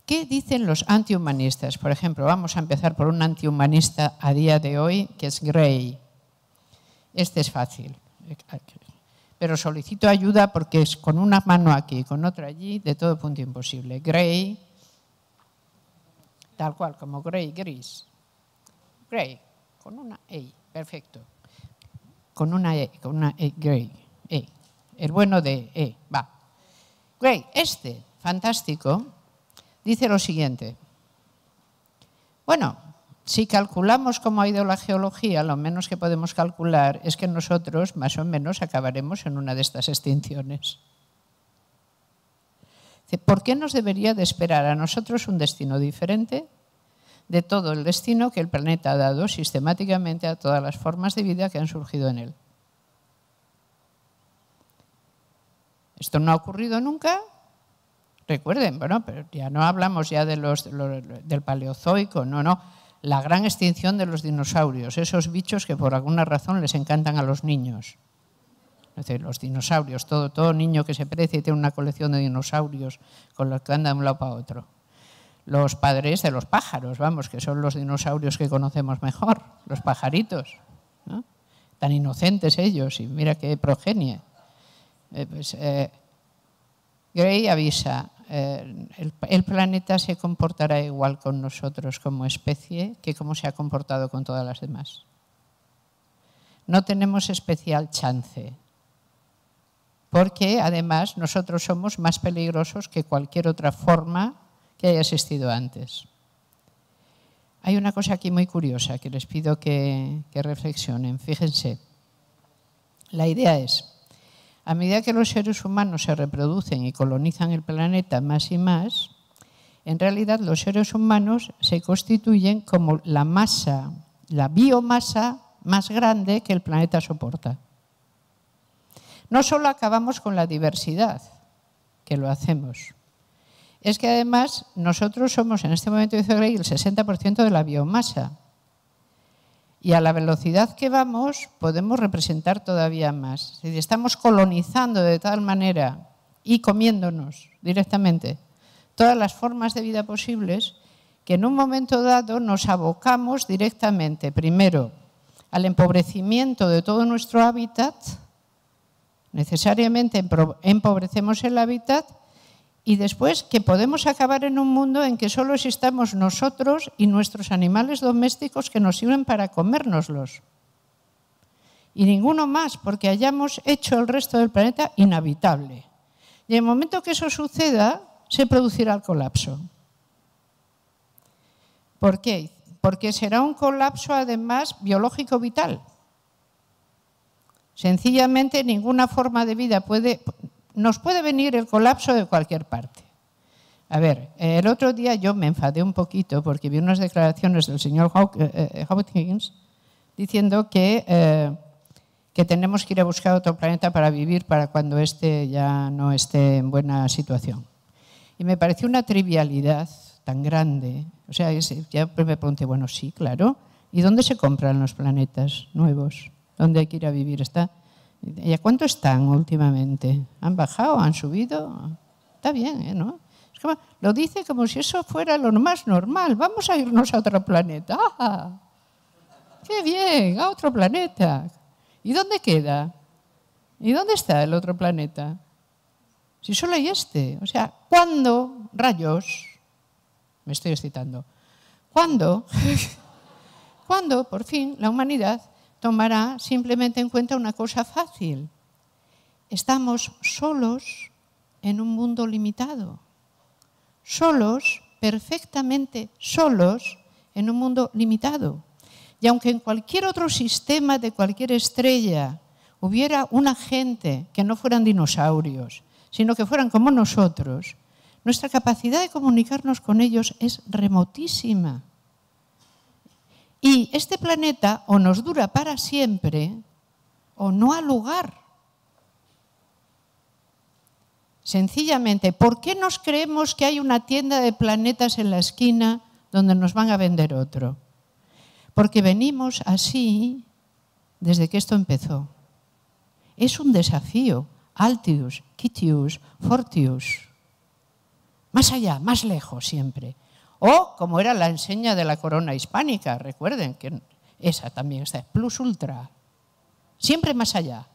¿Qué dicen los antihumanistas? Por ejemplo, vamos a empezar por un antihumanista a día de hoy, que es Gray. Este es fácil, pero solicito ayuda porque es con una mano aquí y con otra allí, de todo punto imposible. Gray, tal cual, como Gray, gris. Gray, con una E, perfecto. Con una E, con una E, Gray, E. El bueno de E, va este, fantástico, dice lo siguiente. Bueno, si calculamos cómo ha ido la geología, lo menos que podemos calcular es que nosotros más o menos acabaremos en una de estas extinciones. ¿Por qué nos debería de esperar a nosotros un destino diferente de todo el destino que el planeta ha dado sistemáticamente a todas las formas de vida que han surgido en él? Esto no ha ocurrido nunca. Recuerden, bueno, pero ya no hablamos ya de los, del paleozoico, no, no. La gran extinción de los dinosaurios, esos bichos que por alguna razón les encantan a los niños. Es decir, los dinosaurios, todo, todo niño que se precie tiene una colección de dinosaurios con los que anda de un lado para otro. Los padres de los pájaros, vamos, que son los dinosaurios que conocemos mejor, los pajaritos. Tan inocentes ellos, y mira qué progenie. Eh, pues, eh, Gray avisa, eh, el, planeta se comportará igual con nosotros como especie que como se ha comportado con todas las demás. No tenemos especial chance, porque además nosotros somos más peligrosos que cualquier otra forma que haya existido antes. Hay una cosa aquí muy curiosa que les pido que reflexionen. Fíjense, la idea es, a medida que los seres humanos se reproducen y colonizan el planeta más y más, en realidad los seres humanos se constituyen como la masa, la biomasa más grande que el planeta soporta. No solo acabamos con la diversidad, que lo hacemos, es que además nosotros somos en este momento, dice Grey, el 60% de la biomasa y a la velocidad que vamos podemos representar todavía más. si estamos colonizando de tal manera y comiéndonos directamente todas las formas de vida posibles que en un momento dado nos abocamos directamente, primero, al empobrecimiento de todo nuestro hábitat, necesariamente empobrecemos el hábitat y después que podemos acabar en un mundo en que solo existamos nosotros y nuestros animales domésticos que nos sirven para comérnoslos. Y ninguno más, porque hayamos hecho el resto del planeta inhabitable. Y en el momento que eso suceda, se producirá el colapso. ¿Por qué? Porque será un colapso además biológico-vital. Sencillamente ninguna forma de vida puede, nos puede venir el colapso de cualquier parte. A ver, el otro día yo me enfadé un poquito porque vi unas declaraciones del señor eh, eh, Higgins diciendo que, eh, que tenemos que ir a buscar otro planeta para vivir para cuando este ya no esté en buena situación. Y me pareció una trivialidad tan grande. O sea, ya me pregunté, bueno, sí, claro. ¿Y dónde se compran los planetas nuevos? ¿Dónde hay que ir a vivir? Está ¿Y a cuánto están últimamente? ¿Han bajado? ¿Han subido? Está bien, ¿eh? ¿no? lo dice como si eso fuera lo más normal. Vamos a irnos a otro planeta. ¡Ah! ¡Qué bien! A otro planeta. ¿Y dónde queda? ¿Y dónde está el otro planeta? Si solo hay este. O sea, ¿cuándo, rayos? Me estoy excitando. ¿Cuándo? ¿Cuándo, por fin, la humanidad tomará simplemente en cuenta una cosa fácil. Estamos solos en un mundo limitado. Solos, perfectamente solos, en un mundo limitado. Y aunque en cualquier otro sistema de cualquier estrella hubiera una gente que no fueran dinosaurios, sino que fueran como nosotros, nuestra capacidad de comunicarnos con ellos es remotísima. Y este planeta o nos dura para siempre o no ha lugar. Sencillamente, ¿por qué nos creemos que hay una tienda de planetas en la esquina donde nos van a vender otro? Porque venimos así desde que esto empezó. Es un desafío. Altius, Kitius, Fortius. Más allá, más lejos siempre. O como era la enseña de la corona hispánica, recuerden que esa también está, plus ultra. Siempre más allá.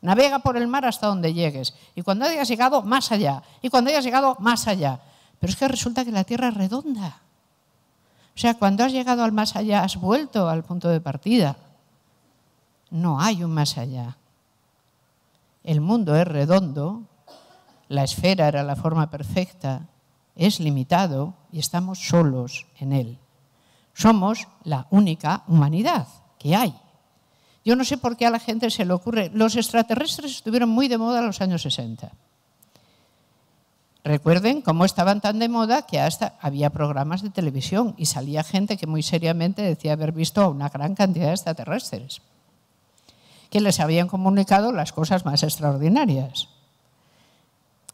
Navega por el mar hasta donde llegues. Y cuando hayas llegado, más allá. Y cuando hayas llegado, más allá. Pero es que resulta que la Tierra es redonda. O sea, cuando has llegado al más allá, has vuelto al punto de partida. No hay un más allá. El mundo es redondo, la esfera era la forma perfecta, es limitado, y estamos solos en Él. Somos la única humanidad que hay. Yo no sé por qué a la gente se le ocurre. Los extraterrestres estuvieron muy de moda en los años 60. Recuerden cómo estaban tan de moda que hasta había programas de televisión y salía gente que muy seriamente decía haber visto a una gran cantidad de extraterrestres, que les habían comunicado las cosas más extraordinarias.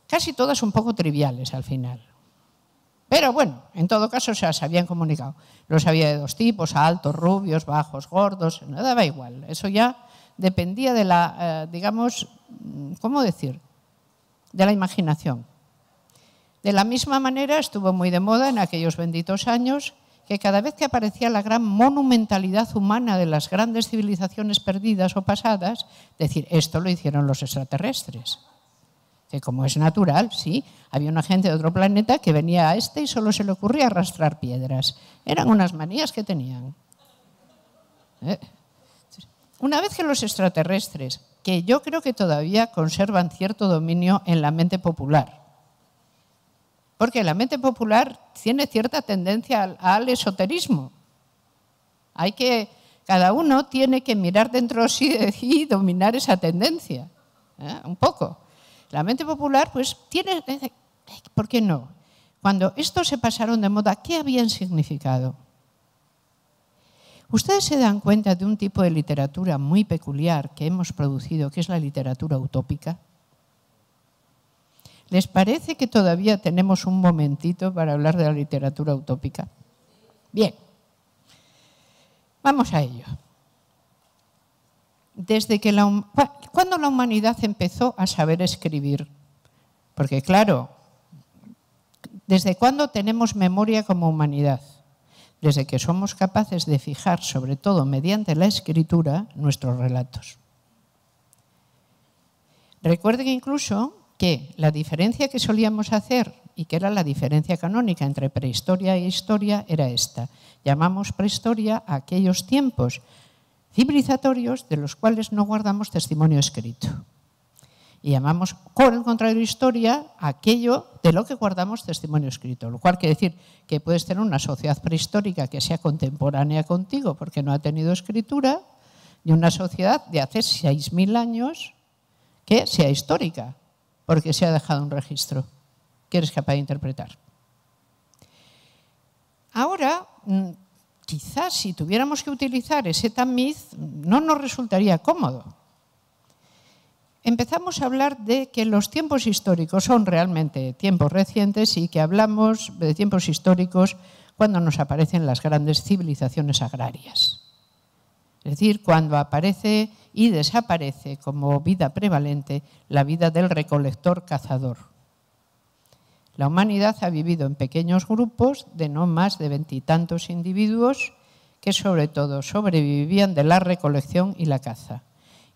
Casi todas un poco triviales al final. Pero bueno, en todo caso se habían comunicado. Los había de dos tipos, altos, rubios, bajos, gordos, no daba igual. Eso ya dependía de la, eh, digamos, mm, ¿cómo decir? De la imaginación. De la misma manera estuvo muy de moda en aquellos benditos años que cada vez que aparecía la gran monumentalidad humana de las grandes civilizaciones perdidas o pasadas, decir, esto lo hicieron los extraterrestres que como es natural, sí, había una gente de otro planeta que venía a este y solo se le ocurría arrastrar piedras. Eran unas manías que tenían. ¿Eh? Una vez que los extraterrestres, que yo creo que todavía conservan cierto dominio en la mente popular, porque la mente popular tiene cierta tendencia al, esoterismo. Hay que, cada uno tiene que mirar dentro de sí y dominar esa tendencia, ¿eh? un poco. La mente popular, pues, tiene... ¿Por qué no? Cuando estos se pasaron de moda, ¿qué habían significado? Ustedes se dan cuenta de un tipo de literatura muy peculiar que hemos producido, que es la literatura utópica. ¿Les parece que todavía tenemos un momentito para hablar de la literatura utópica? Bien, vamos a ello desde cuando la humanidad empezó a saber escribir. Porque claro, ¿desde cuándo tenemos memoria como humanidad? Desde que somos capaces de fijar, sobre todo mediante la escritura, nuestros relatos. Recuerden incluso que la diferencia que solíamos hacer y que era la diferencia canónica entre prehistoria e historia era esta. Llamamos prehistoria a aquellos tiempos civilizatorios de los cuales no guardamos testimonio escrito. Y llamamos, con el contrario, historia aquello de lo que guardamos testimonio escrito. Lo cual quiere decir que puedes tener una sociedad prehistórica que sea contemporánea contigo porque no ha tenido escritura y una sociedad de hace 6.000 años que sea histórica porque se ha dejado un registro que eres capaz de interpretar. Ahora, mm, quizás si tuviéramos que utilizar ese tamiz no nos resultaría cómodo. Empezamos a hablar de que los tiempos históricos son realmente tiempos recientes y que hablamos de tiempos históricos cuando nos aparecen las grandes civilizaciones agrarias. Es decir, cuando aparece y desaparece como vida prevalente la vida del recolector-cazador. La humanidad ha vivido en pequeños grupos de no más de veintitantos individuos que sobre todo sobrevivían de la recolección y la caza.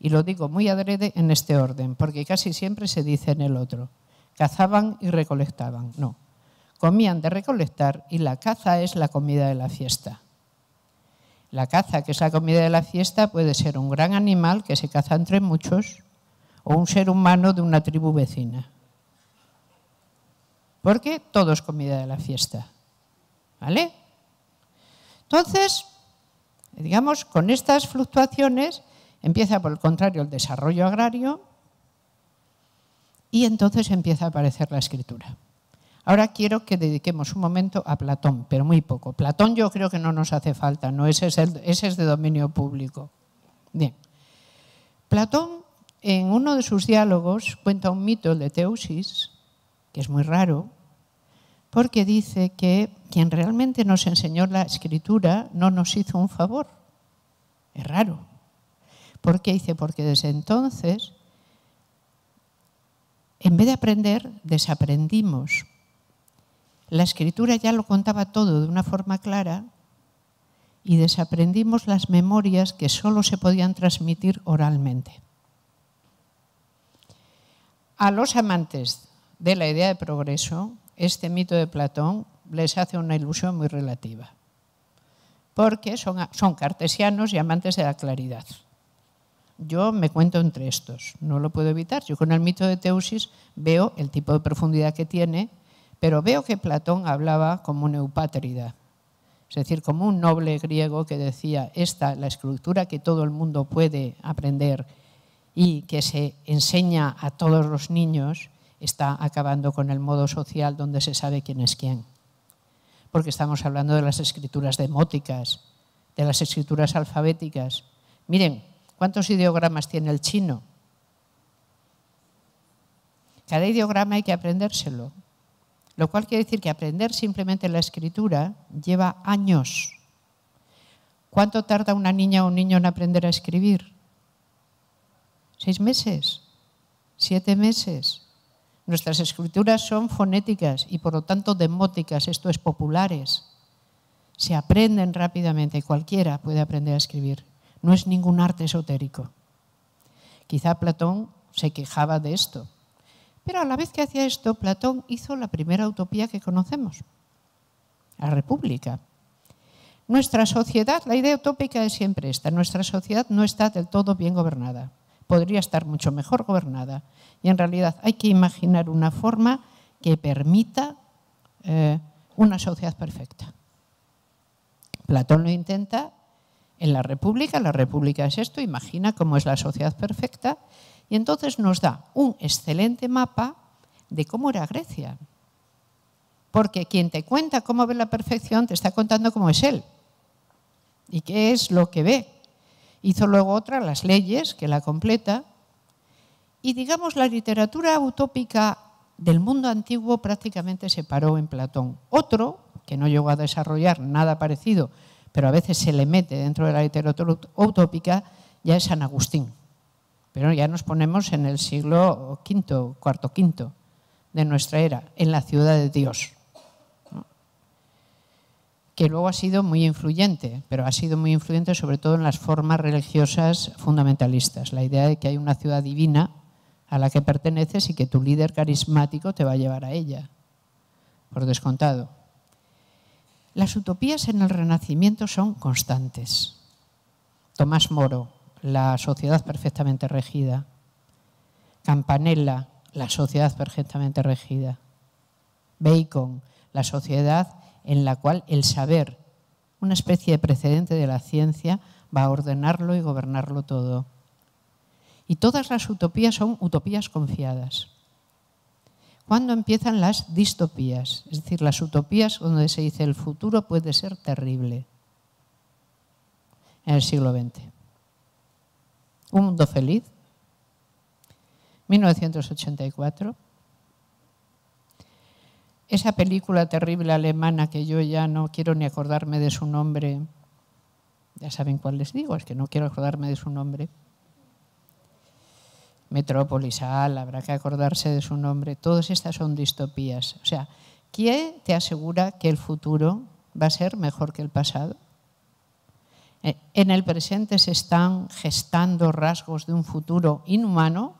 Y lo digo muy adrede en este orden, porque casi siempre se dice en el otro. Cazaban y recolectaban. No. Comían de recolectar y la caza es la comida de la fiesta. La caza, que es la comida de la fiesta, puede ser un gran animal que se caza entre muchos o un ser humano de una tribu vecina porque todo es comida de la fiesta. ¿Vale? Entonces, digamos, con estas fluctuaciones empieza por el contrario el desarrollo agrario y entonces empieza a aparecer la escritura. Ahora quiero que dediquemos un momento a Platón, pero muy poco. Platón yo creo que no nos hace falta, no ese es, es de dominio público. Bien. Platón en uno de sus diálogos cuenta un mito, de Teusis, que es muy raro, porque dice que quien realmente nos enseñó la escritura no nos hizo un favor. Es raro. ¿Por qué dice? Porque desde entonces, en vez de aprender, desaprendimos. La escritura ya lo contaba todo de una forma clara y desaprendimos las memorias que solo se podían transmitir oralmente. A los amantes de la idea de progreso, este mito de Platón les hace una ilusión muy relativa, porque son, cartesianos y amantes de la claridad. Yo me cuento entre estos, no lo puedo evitar. Yo con el mito de Teusis veo el tipo de profundidad que tiene, pero veo que Platón hablaba como un eupátrida, es decir, como un noble griego que decía, esta, la escritura que todo el mundo puede aprender y que se enseña a todos los niños, está acabando con el modo social donde se sabe quién es quién. Porque estamos hablando de las escrituras demóticas, de las escrituras alfabéticas. Miren, ¿cuántos ideogramas tiene el chino? Cada ideograma hay que aprendérselo. Lo cual quiere decir que aprender simplemente la escritura lleva años. ¿Cuánto tarda una niña o un niño en aprender a escribir? ¿Seis meses? ¿Siete meses? Nuestras escrituras son fonéticas y por lo tanto demóticas, esto es populares. Se aprenden rápidamente, cualquiera puede aprender a escribir. No es ningún arte esotérico. Quizá Platón se quejaba de esto, pero a la vez que hacía esto, Platón hizo la primera utopía que conocemos, la República. Nuestra sociedad, la idea utópica es siempre esta, nuestra sociedad no está del todo bien gobernada, podría estar mucho mejor gobernada. Y en realidad hay que imaginar una forma que permita eh, una sociedad perfecta. Platón lo intenta en la República, la República es esto, imagina cómo es la sociedad perfecta, y entonces nos da un excelente mapa de cómo era Grecia. Porque quien te cuenta cómo ve la perfección te está contando cómo es él y qué es lo que ve. Hizo luego otra, las leyes, que la completa, y digamos, la literatura utópica del mundo antiguo prácticamente se paró en Platón. Otro, que no llegó a desarrollar nada parecido, pero a veces se le mete dentro de la literatura utópica, ya es San Agustín. Pero ya nos ponemos en el siglo V, cuarto, quinto de nuestra era, en la ciudad de Dios, que luego ha sido muy influyente, pero ha sido muy influyente sobre todo en las formas religiosas fundamentalistas, la idea de que hay una ciudad divina a la que perteneces y que tu líder carismático te va a llevar a ella, por descontado. Las utopías en el Renacimiento son constantes. Tomás Moro, la sociedad perfectamente regida. Campanella, la sociedad perfectamente regida. Bacon, la sociedad en la cual el saber, una especie de precedente de la ciencia, va a ordenarlo y gobernarlo todo. Y todas las utopías son utopías confiadas. ¿Cuándo empiezan las distopías? Es decir, las utopías donde se dice el futuro puede ser terrible. En el siglo XX. Un mundo feliz. 1984. Esa película terrible alemana que yo ya no quiero ni acordarme de su nombre. Ya saben cuál les digo, es que no quiero acordarme de su nombre Metrópolis, AL, habrá que acordarse de su nombre, todas estas son distopías. O sea, ¿quién te asegura que el futuro va a ser mejor que el pasado? Eh, en el presente se están gestando rasgos de un futuro inhumano.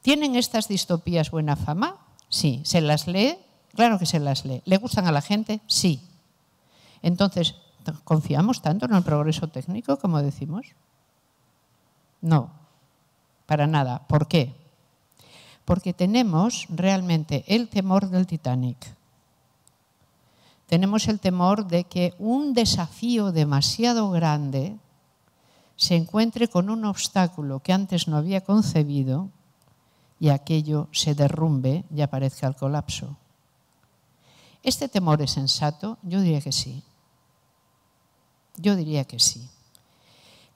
¿Tienen estas distopías buena fama? Sí. ¿Se las lee? Claro que se las lee. ¿Le gustan a la gente? Sí. Entonces, ¿confiamos tanto en el progreso técnico como decimos? No, para nada. ¿Por qué? Porque tenemos realmente el temor del Titanic. Tenemos el temor de que un desafío demasiado grande se encuentre con un obstáculo que antes no había concebido y aquello se derrumbe y aparezca el colapso. ¿Este temor es sensato? Yo diría que sí. Yo diría que sí.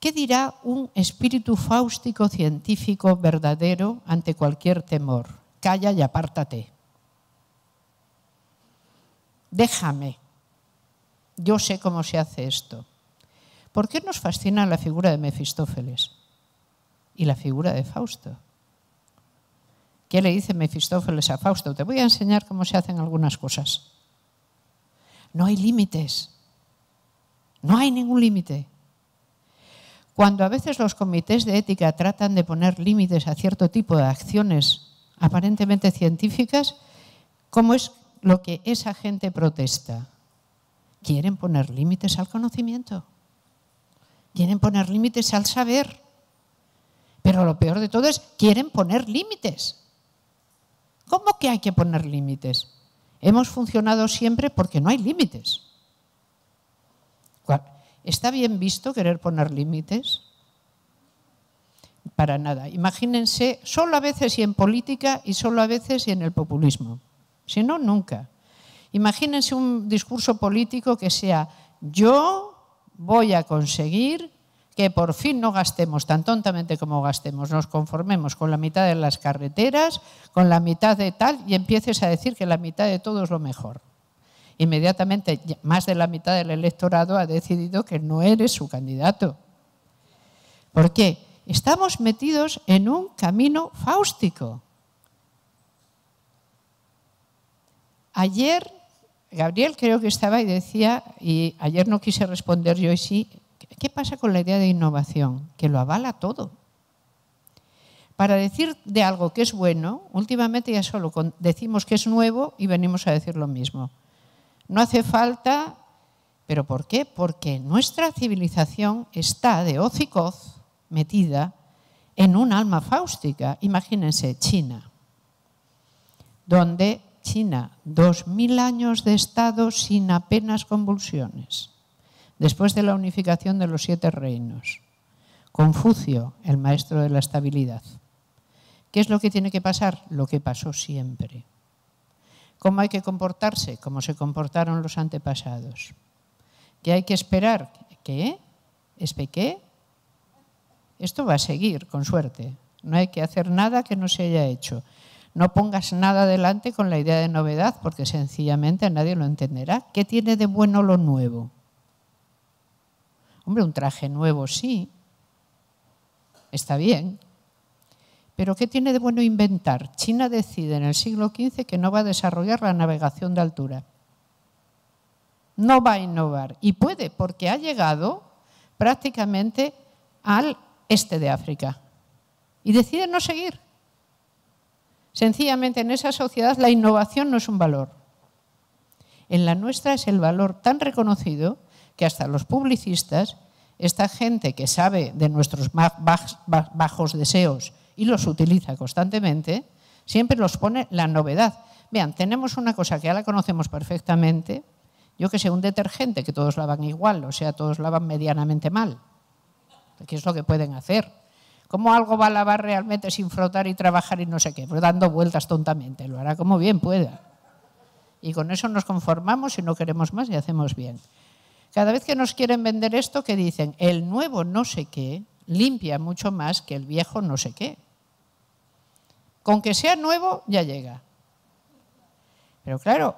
¿Qué dirá un espíritu fáustico científico verdadero ante cualquier temor? Calla y apártate. Déjame. Yo sé cómo se hace esto. ¿Por qué nos fascina la figura de Mefistófeles y la figura de Fausto? ¿Qué le dice Mefistófeles a Fausto? Te voy a enseñar cómo se hacen algunas cosas. No hay límites. No hay ningún límite. Cuando a veces los comités de ética tratan de poner límites a cierto tipo de acciones aparentemente científicas, ¿cómo es lo que esa gente protesta? Quieren poner límites al conocimiento. Quieren poner límites al saber. Pero lo peor de todo es, quieren poner límites. ¿Cómo que hay que poner límites? Hemos funcionado siempre porque no hay límites. ¿Está bien visto querer poner límites? Para nada. Imagínense, solo a veces y en política y solo a veces y en el populismo. Si no, nunca. Imagínense un discurso político que sea yo voy a conseguir que por fin no gastemos tan tontamente como gastemos, nos conformemos con la mitad de las carreteras, con la mitad de tal, y empieces a decir que la mitad de todo es lo mejor inmediatamente más de la mitad del electorado ha decidido que no eres su candidato. ¿Por qué? Estamos metidos en un camino fáustico. Ayer, Gabriel creo que estaba y decía, y ayer no quise responder yo y sí, ¿qué pasa con la idea de innovación? Que lo avala todo. Para decir de algo que es bueno, últimamente ya solo decimos que es nuevo y venimos a decir lo mismo. No hace falta, pero ¿por qué? Porque nuestra civilización está de hoz y coz metida en un alma fáustica, imagínense, China, donde China, dos mil años de Estado sin apenas convulsiones, después de la unificación de los siete reinos. Confucio, el maestro de la estabilidad. ¿Qué es lo que tiene que pasar? Lo que pasó siempre cómo hay que comportarse, como se comportaron los antepasados. Que hay que esperar. ¿Qué? es ¿Este qué? Esto va a seguir, con suerte. No hay que hacer nada que no se haya hecho. No pongas nada adelante con la idea de novedad, porque sencillamente nadie lo entenderá. ¿Qué tiene de bueno lo nuevo? Hombre, un traje nuevo sí. Está bien, pero ¿qué tiene de bueno inventar? China decide en el siglo XV que no va a desarrollar la navegación de altura. No va a innovar. Y puede, porque ha llegado prácticamente al este de África. Y decide no seguir. Sencillamente en esa sociedad la innovación no es un valor. En la nuestra es el valor tan reconocido que hasta los publicistas, esta gente que sabe de nuestros bajos deseos, y los utiliza constantemente, siempre los pone la novedad. Vean, tenemos una cosa que ya la conocemos perfectamente, yo que sé, un detergente que todos lavan igual, o sea, todos lavan medianamente mal, ¿Qué es lo que pueden hacer. ¿Cómo algo va a lavar realmente sin frotar y trabajar y no sé qué? Pero pues dando vueltas tontamente, lo hará como bien pueda. Y con eso nos conformamos y no queremos más y hacemos bien. Cada vez que nos quieren vender esto, que dicen, el nuevo no sé qué limpia mucho más que el viejo no sé qué. Con que sea nuevo ya llega. Pero claro,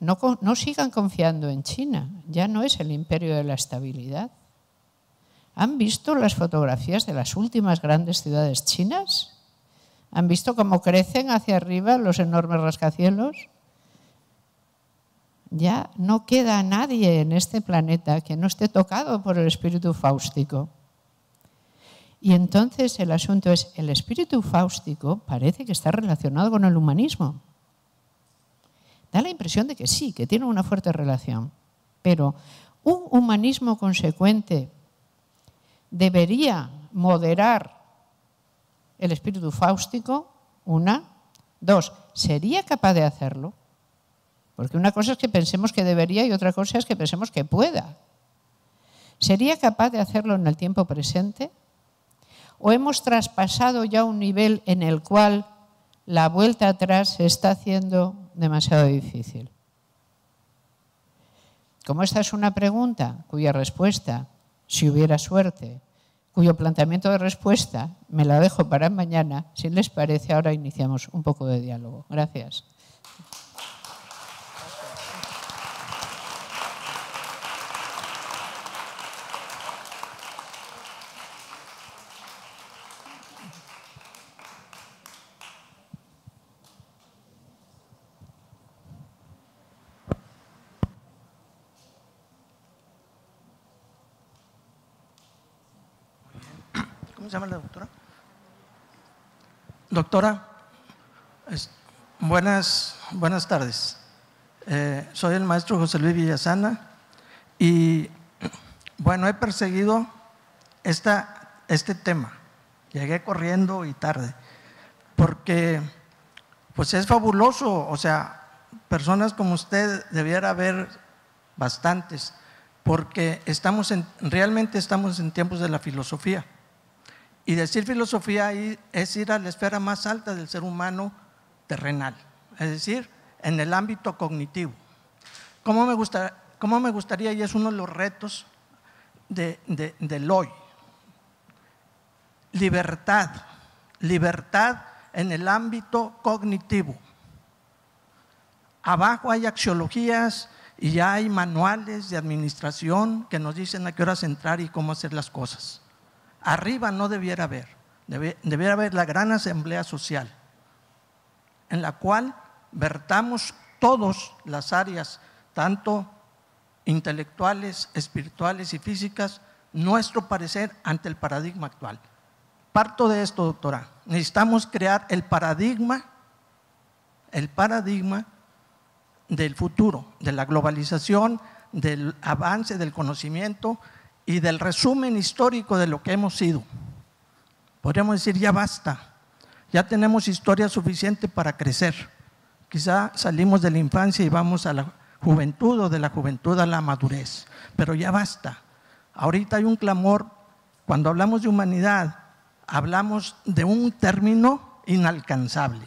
no, sigan confiando en China, ya no es el imperio de la estabilidad. ¿Han visto las fotografías de las últimas grandes ciudades chinas? ¿Han visto cómo crecen hacia arriba los enormes rascacielos? Ya no queda nadie en este planeta que no esté tocado por el espíritu fáustico. Y entonces el asunto es, el espíritu fáustico parece que está relacionado con el humanismo. Da la impresión de que sí, que tiene una fuerte relación, pero un humanismo consecuente debería moderar el espíritu fáustico, una. Dos, ¿sería capaz de hacerlo? Porque una cosa es que pensemos que debería y otra cosa es que pensemos que pueda. ¿Sería capaz de hacerlo en el tiempo presente? o hemos traspasado ya un nivel en el cual la vuelta atrás se está haciendo demasiado difícil. Como esta es una pregunta cuya respuesta, si hubiera suerte, cuyo planteamiento de respuesta me la dejo para mañana, si les parece, ahora iniciamos un poco de diálogo. Gracias. Doctora, buenas, buenas tardes. Eh, soy el maestro José Luis Villasana y bueno, he perseguido esta, este tema. Llegué corriendo y tarde, porque pues es fabuloso, o sea, personas como usted debiera haber bastantes, porque estamos en, realmente estamos en tiempos de la filosofía. Y decir filosofía es ir a la esfera más alta del ser humano terrenal, es decir, en el ámbito cognitivo. ¿Cómo me, gustaría, y es uno de los retos de, del hoy, libertad, libertad en el ámbito cognitivo. Abajo hay axiologías y ya hay manuales de administración que nos dicen a qué hora entrar y cómo hacer las cosas. Arriba no debiera haber, debiera haber la gran asamblea social, en la cual vertamos todas las áreas, tanto intelectuales, espirituales y físicas, nuestro parecer ante el paradigma actual. Parto de esto, doctora. Necesitamos crear el paradigma, el paradigma del futuro, de la globalización, del avance del conocimiento y del resumen histórico de lo que hemos sido. Podríamos decir, ya basta, ya tenemos historia suficiente para crecer. Quizá salimos de la infancia y vamos a la juventud o de la juventud a la madurez, pero ya basta. Ahorita hay un clamor, cuando hablamos de humanidad, hablamos de un término inalcanzable,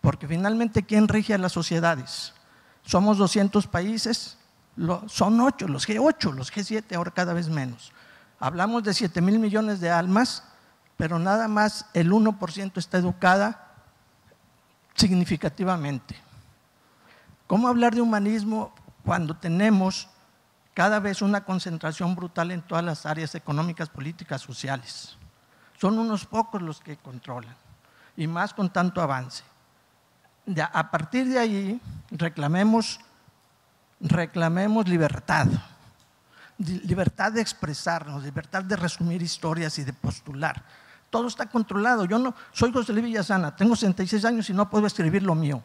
porque finalmente ¿quién rige a las sociedades? Somos 200 países, son ocho, los G8, los G7, ahora cada vez menos. Hablamos de 7 mil millones de almas, pero nada más el 1% está educada significativamente. ¿Cómo hablar de humanismo cuando tenemos cada vez una concentración brutal en todas las áreas económicas, políticas, sociales? Son unos pocos los que controlan, y más con tanto avance. A partir de ahí, reclamemos reclamemos libertad, libertad de expresarnos, libertad de resumir historias y de postular. Todo está controlado. Yo no soy José Luis Villasana, tengo 66 años y no puedo escribir lo mío.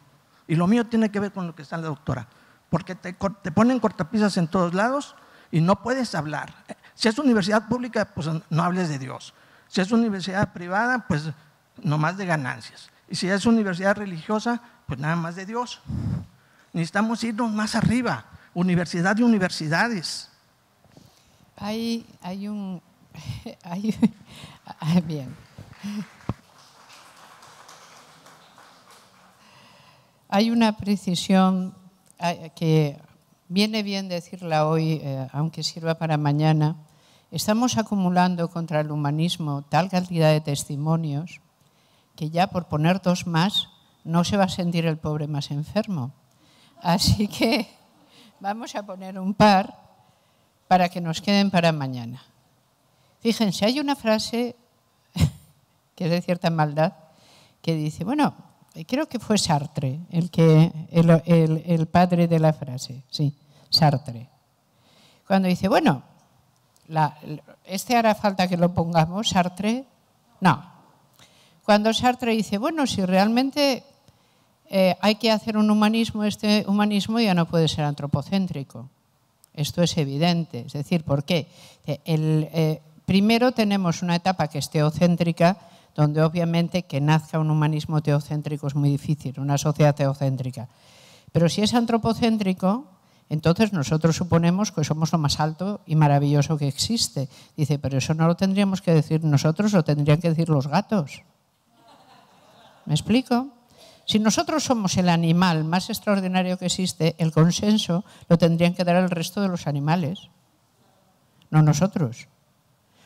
Y lo mío tiene que ver con lo que está en la doctora, porque te, ponen cortapisas en todos lados y no puedes hablar. Eh, si es universidad pública, pues no hables de Dios. Si es universidad privada, pues nomás de ganancias. Y si es universidad religiosa, pues nada más de Dios. Necesitamos irnos más arriba, universidad de universidades. Hay, un... bien. Hay una precisión que viene bien decirla hoy, eh, aunque sirva para mañana. Estamos acumulando contra el humanismo tal cantidad de testimonios que ya por poner dos más no se va a sentir el pobre más enfermo. Así que vamos a poner un par para que nos queden para mañana. Fíjense, hay una frase que es de cierta maldad, que dice, bueno, creo que fue Sartre el, que, el, padre de la frase, sí, Sartre. Cuando dice, bueno, este hará falta que lo pongamos, Sartre, no. Cuando Sartre dice, bueno, si realmente eh, hay que hacer un humanismo, este humanismo ya no puede ser antropocéntrico. Esto es evidente. Es decir, ¿por qué? Eh, eh, primero tenemos una etapa que es teocéntrica, donde obviamente que nazca un humanismo teocéntrico es muy difícil, una sociedad teocéntrica. Pero si es antropocéntrico, entonces nosotros suponemos que somos lo más alto y maravilloso que existe. Dice, pero eso no lo tendríamos que decir nosotros, lo tendrían que decir los gatos. ¿Me explico? Si nosotros somos el animal más extraordinario que existe, el consenso lo tendrían que dar el resto de los animales, no nosotros.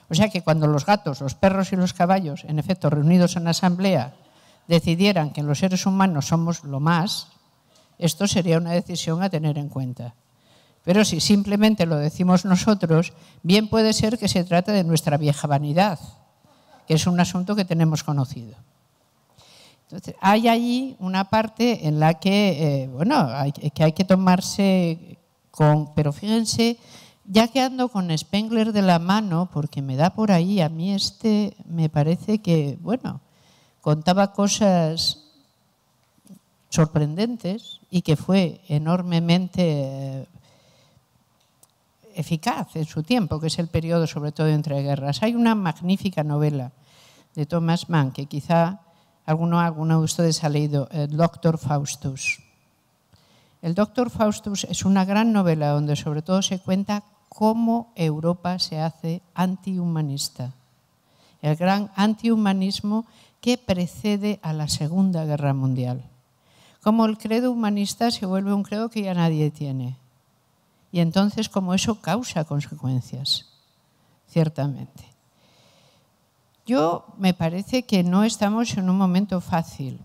O sea que cuando los gatos, los perros y los caballos, en efecto reunidos en asamblea, decidieran que los seres humanos somos lo más, esto sería una decisión a tener en cuenta. Pero si simplemente lo decimos nosotros, bien puede ser que se trate de nuestra vieja vanidad, que es un asunto que tenemos conocido. Entonces, hay ahí una parte en la que, eh, bueno, hay, que hay que tomarse con... Pero fíjense, ya que ando con Spengler de la mano, porque me da por ahí, a mí este me parece que, bueno, contaba cosas sorprendentes y que fue enormemente eh, eficaz en su tiempo, que es el periodo sobre todo entre guerras. Hay una magnífica novela de Thomas Mann que quizá alguno, alguno de ustedes ha leído, el Doctor Faustus. El Doctor Faustus es una gran novela donde sobre todo se cuenta cómo Europa se hace antihumanista. El gran antihumanismo que precede a la Segunda Guerra Mundial. Cómo el credo humanista se vuelve un credo que ya nadie tiene. Y entonces cómo eso causa consecuencias, ciertamente. Yo me parece que no estamos en un momento fácil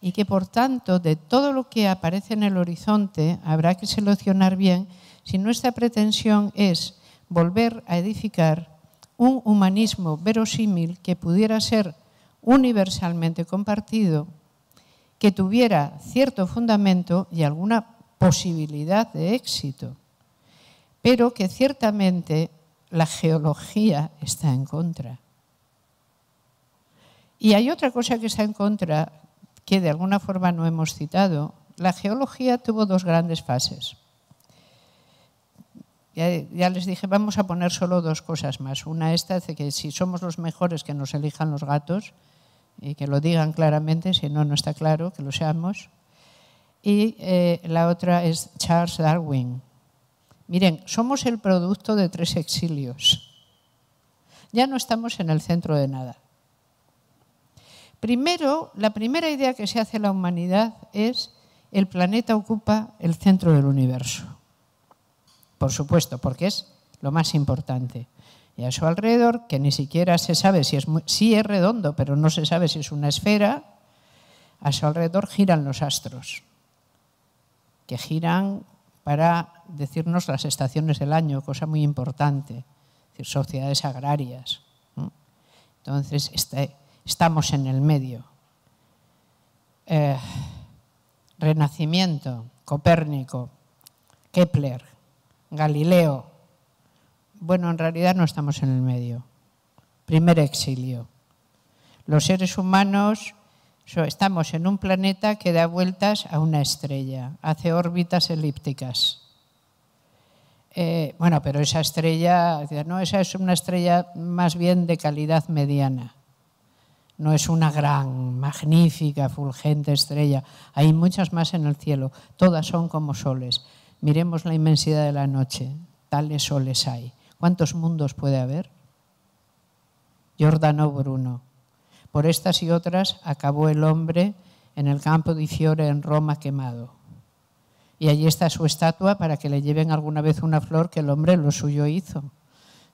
y que por tanto de todo lo que aparece en el horizonte habrá que seleccionar bien si nuestra pretensión es volver a edificar un humanismo verosímil que pudiera ser universalmente compartido, que tuviera cierto fundamento y alguna posibilidad de éxito, pero que ciertamente la geología está en contra. Y hay otra cosa que está en contra, que de alguna forma no hemos citado. La geología tuvo dos grandes fases. Ya, les dije, vamos a poner solo dos cosas más. Una esta, que si somos los mejores, que nos elijan los gatos y que lo digan claramente, si no, no está claro, que lo seamos. Y eh, la otra es Charles Darwin. Miren, somos el producto de tres exilios. Ya no estamos en el centro de nada. Primero, la primera idea que se hace la humanidad es el planeta ocupa el centro del universo. Por supuesto, porque es lo más importante. Y a su alrededor, que ni siquiera se sabe si es, si es redondo, pero no se sabe si es una esfera, a su alrededor giran los astros, que giran para decirnos las estaciones del año, cosa muy importante, es decir, sociedades agrarias. Entonces, es… Este estamos en el medio. Eh, Renacimiento, Copérnico, Kepler, Galileo. Bueno, en realidad no estamos en el medio. Primer exilio. Los seres humanos estamos en un planeta que da vueltas a una estrella, hace órbitas elípticas. Eh, bueno, pero esa estrella, no, esa es una estrella más bien de calidad mediana no es una gran, magnífica, fulgente estrella. Hay muchas más en el cielo, todas son como soles. Miremos la inmensidad de la noche, tales soles hay. ¿Cuántos mundos puede haber? Giordano Bruno. Por estas y otras acabó el hombre en el campo de Fiore en Roma quemado. Y allí está su estatua para que le lleven alguna vez una flor que el hombre lo suyo hizo,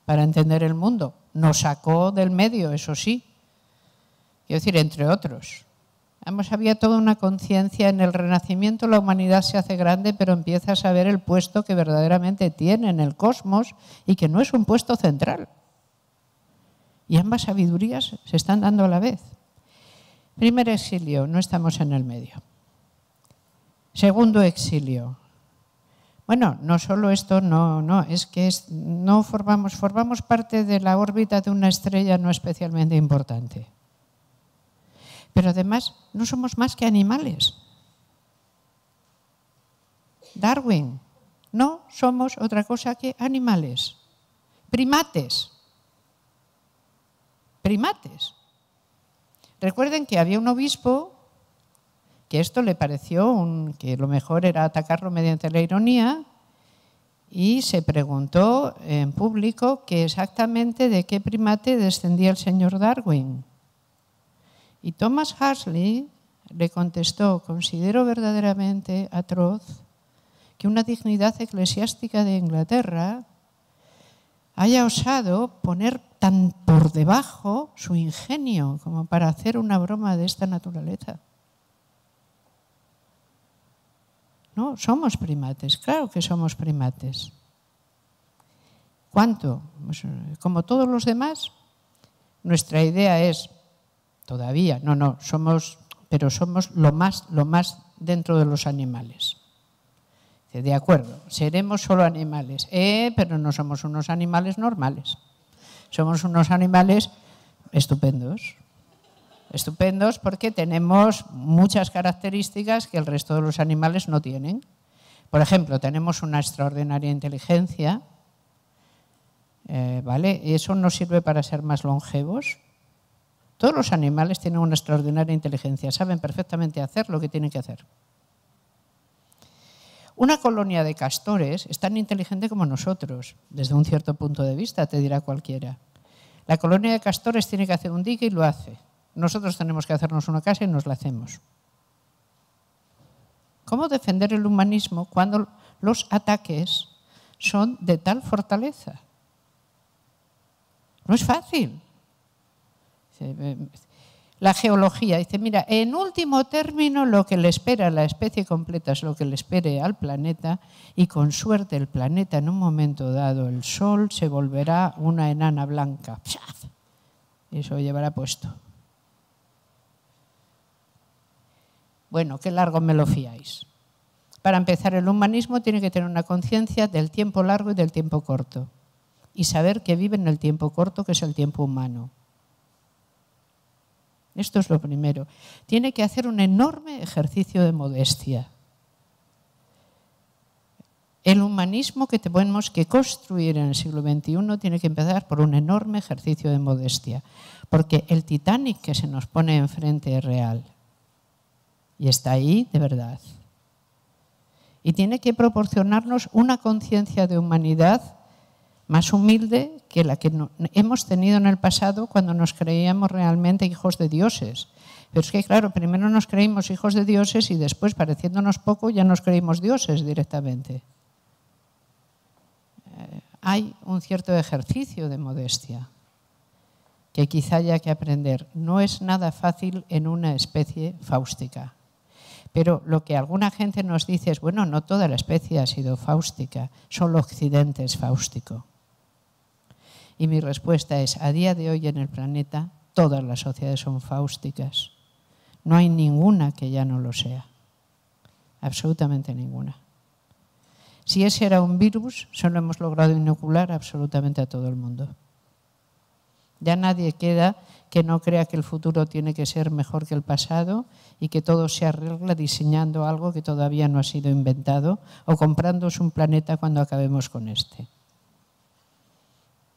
para entender el mundo. Nos sacó del medio, eso sí, Quiero decir, entre otros. había toda una conciencia en el Renacimiento, la humanidad se hace grande, pero empieza a saber el puesto que verdaderamente tiene en el cosmos y que no es un puesto central. Y ambas sabidurías se están dando a la vez. Primer exilio, no estamos en el medio. Segundo exilio. Bueno, no solo esto, no, no, es que no formamos, formamos parte de la órbita de una estrella no especialmente importante. Pero además no somos más que animales. Darwin, no somos otra cosa que animales, primates, primates. Recuerden que había un obispo que esto le pareció un, que lo mejor era atacarlo mediante la ironía y se preguntó en público que exactamente de qué primate descendía el señor Darwin. Y Thomas Harsley le contestó, considero verdaderamente atroz que una dignidad eclesiástica de Inglaterra haya osado poner tan por debajo su ingenio como para hacer una broma de esta naturaleza. No, somos primates, claro que somos primates. ¿Cuánto? Pues, eh, como todos los demás, nuestra idea es todavía, no, no, somos, pero somos lo más, lo más dentro de los animales. De acuerdo, seremos solo animales, eh, pero no somos unos animales normales. Somos unos animales estupendos. Estupendos porque tenemos muchas características que el resto de los animales no tienen. Por ejemplo, tenemos una extraordinaria inteligencia, eh, ¿vale? eso nos sirve para ser más longevos, todos los animales tienen una extraordinaria inteligencia, saben perfectamente hacer lo que tienen que hacer. Una colonia de castores es tan inteligente como nosotros, desde un cierto punto de vista, te dirá cualquiera. La colonia de castores tiene que hacer un dique y lo hace. Nosotros tenemos que hacernos una casa y nos la hacemos. ¿Cómo defender el humanismo cuando los ataques son de tal fortaleza? No es fácil. Eh, la geología dice, mira, en último término lo que le espera a la especie completa es lo que le espere al planeta y con suerte el planeta en un momento dado, el Sol, se volverá una enana blanca. Eso llevará puesto. Bueno, qué largo me lo fiáis. Para empezar, el humanismo tiene que tener una conciencia del tiempo largo y del tiempo corto y saber que vive en el tiempo corto, que es el tiempo humano. Esto es lo primero. Tiene que hacer un enorme ejercicio de modestia. El humanismo que tenemos que construir en el siglo XXI tiene que empezar por un enorme ejercicio de modestia, porque el Titanic que se nos pone enfrente es real y está ahí de verdad. Y tiene que proporcionarnos una conciencia de humanidad más humilde que la que hemos tenido en el pasado cuando nos creíamos realmente hijos de dioses. Pero es que, claro, primero nos creímos hijos de dioses y después, pareciéndonos poco, ya nos creímos dioses directamente. Eh, hay un cierto ejercicio de modestia que quizá haya que aprender. No es nada fácil en una especie fáustica. Pero lo que alguna gente nos dice es, bueno, no toda la especie ha sido fáustica, solo Occidente es fáustico. Y mi respuesta es, a día de hoy en el planeta todas las sociedades son fáusticas. No hay ninguna que ya no lo sea. Absolutamente ninguna. Si ese era un virus, solo hemos logrado inocular absolutamente a todo el mundo. Ya nadie queda que no crea que el futuro tiene que ser mejor que el pasado y que todo se arregla diseñando algo que todavía no ha sido inventado o comprándonos un planeta cuando acabemos con este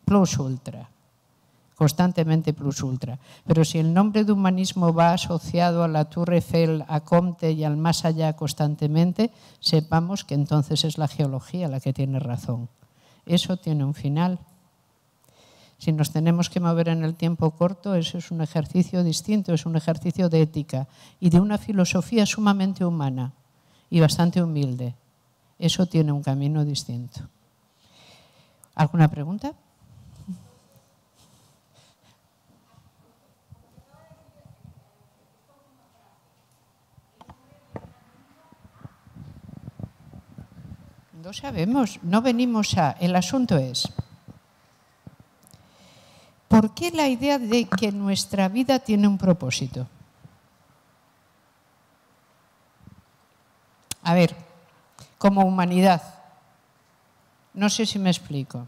plus ultra, constantemente plus ultra. Pero si el nombre de humanismo va asociado a la Tour Eiffel, a Comte y al más allá constantemente, sepamos que entonces es la geología la que tiene razón. Eso tiene un final. Si nos tenemos que mover en el tiempo corto, eso es un ejercicio distinto, es un ejercicio de ética y de una filosofía sumamente humana y bastante humilde. Eso tiene un camino distinto. ¿Alguna pregunta? No sabemos, no venimos a... El asunto es, ¿por qué la idea de que nuestra vida tiene un propósito? A ver, como humanidad, no sé si me explico.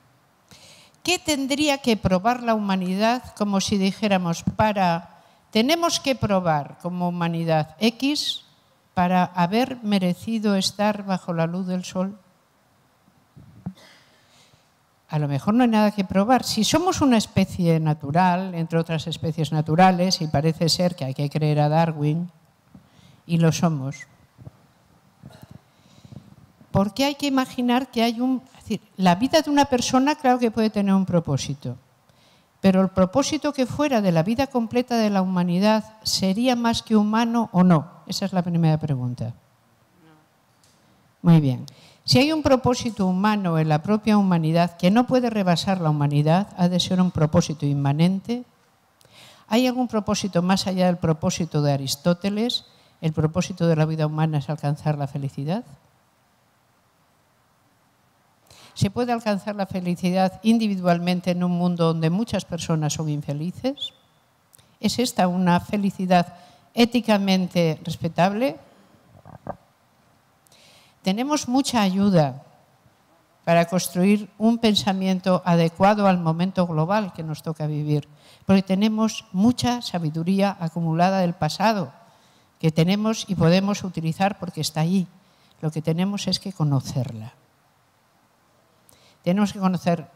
¿Qué tendría que probar la humanidad como si dijéramos para... Tenemos que probar como humanidad X para haber merecido estar bajo la luz del sol? a lo mejor no hay nada que probar. Si somos una especie natural, entre otras especies naturales, y parece ser que hay que creer a Darwin, y lo somos, ¿por qué hay que imaginar que hay un... la vida de una persona claro que puede tener un propósito, pero el propósito que fuera de la vida completa de la humanidad sería más que humano o no. Esa es la primera pregunta. Muy bien. Si hay un propósito humano en la propia humanidad que no puede rebasar la humanidad, ha de ser un propósito inmanente. ¿Hay algún propósito más allá del propósito de Aristóteles? ¿El propósito de la vida humana es alcanzar la felicidad? ¿Se puede alcanzar la felicidad individualmente en un mundo donde muchas personas son infelices? ¿Es esta una felicidad éticamente respetable? Tenemos mucha ayuda para construir un pensamiento adecuado al momento global que nos toca vivir, porque tenemos mucha sabiduría acumulada del pasado que tenemos y podemos utilizar porque está ahí. Lo que tenemos es que conocerla. Tenemos que conocer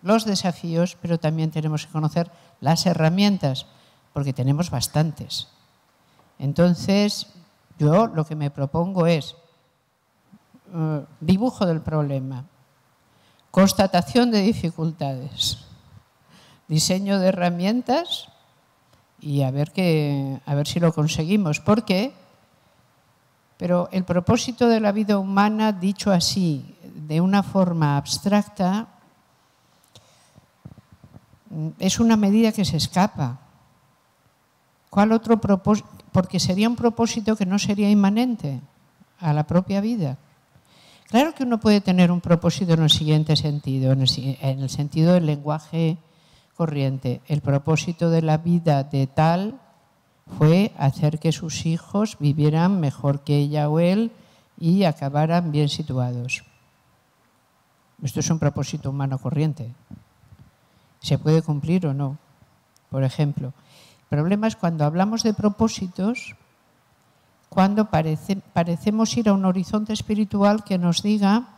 los desafíos, pero también tenemos que conocer las herramientas, porque tenemos bastantes. Entonces, yo lo que me propongo es eh, dibujo del problema, constatación de dificultades, diseño de herramientas y a ver, a ver si lo conseguimos. ¿Por qué? Pero el propósito de la vida humana, dicho así, de una forma abstracta, es una medida que se escapa. ¿Cuál otro propósito? Porque sería un propósito que no sería inmanente a la propia vida. Claro que uno puede tener un propósito en el siguiente sentido, en el, sentido del lenguaje corriente. El propósito de la vida de tal fue hacer que sus hijos vivieran mejor que ella o él y acabaran bien situados. Esto es un propósito humano corriente. ¿Se puede cumplir o no? Por ejemplo, el problema es cuando hablamos de propósitos, cuando parecemos ir a un horizonte espiritual que nos diga,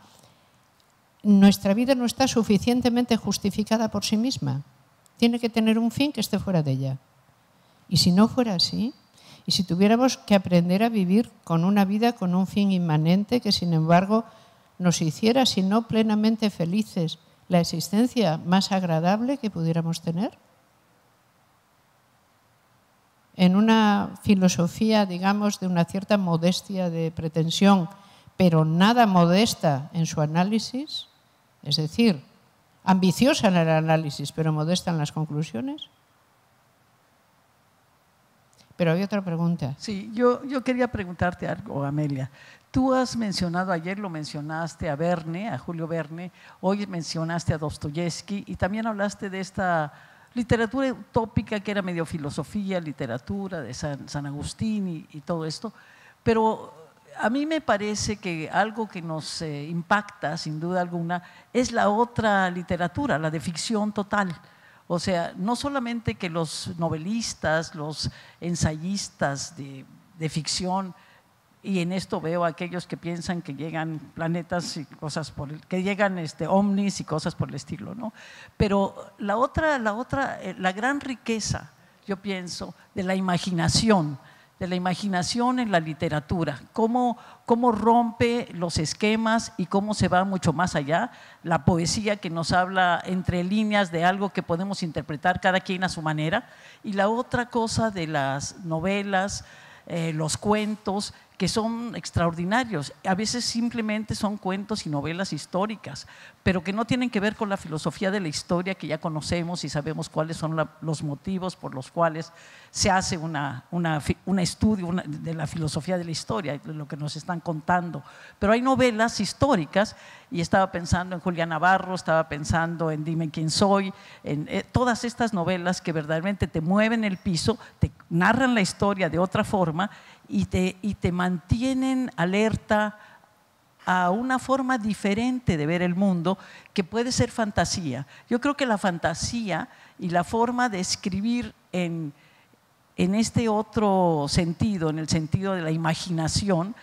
nuestra vida no está suficientemente justificada por sí misma, tiene que tener un fin que esté fuera de ella. Y si no fuera así, y si tuviéramos que aprender a vivir con una vida con un fin inmanente que sin embargo nos hiciera, si no plenamente felices, la existencia más agradable que pudiéramos tener, en una filosofía, digamos, de una cierta modestia de pretensión, pero nada modesta en su análisis, es decir, ambiciosa en el análisis, pero modesta en las conclusiones? Pero hay otra pregunta. Sí, yo, yo quería preguntarte algo, Amelia. Tú has mencionado, ayer lo mencionaste a Verne, a Julio Verne, hoy mencionaste a Dostoyevsky y también hablaste de esta literatura utópica que era medio filosofía, literatura de San, Agustín y, todo esto, pero a mí me parece que algo que nos eh, impacta, sin duda alguna, es la otra literatura, la de ficción total. O sea, no solamente que los novelistas, los ensayistas de ficción y en esto veo a aquellos que piensan que llegan planetas y cosas por el, que llegan este ovnis y cosas por el estilo, Pero la otra la otra eh, la gran riqueza, yo pienso, de la imaginación, de la imaginación en la literatura, cómo, rompe los esquemas y cómo se va mucho más allá. La poesía que nos habla entre líneas de algo que podemos interpretar cada quien a su manera. Y la otra cosa de las novelas, eh, los cuentos, que son extraordinarios. A veces simplemente son cuentos y novelas históricas, pero que no tienen que ver con la filosofía de la historia que ya conocemos y sabemos cuáles son los motivos por los cuales se hace un una, un estudio de la filosofía de la historia, lo que nos están contando. Pero hay novelas históricas y estaba pensando en Julián Navarro, estaba pensando en Dime quién soy, en eh, todas estas novelas que verdaderamente te mueven el piso, te narran la historia de otra forma y te, y te mantienen alerta a una forma diferente de ver el mundo que puede ser fantasía. Yo creo que la fantasía y la forma de escribir en, en este otro sentido, en el sentido de la imaginación,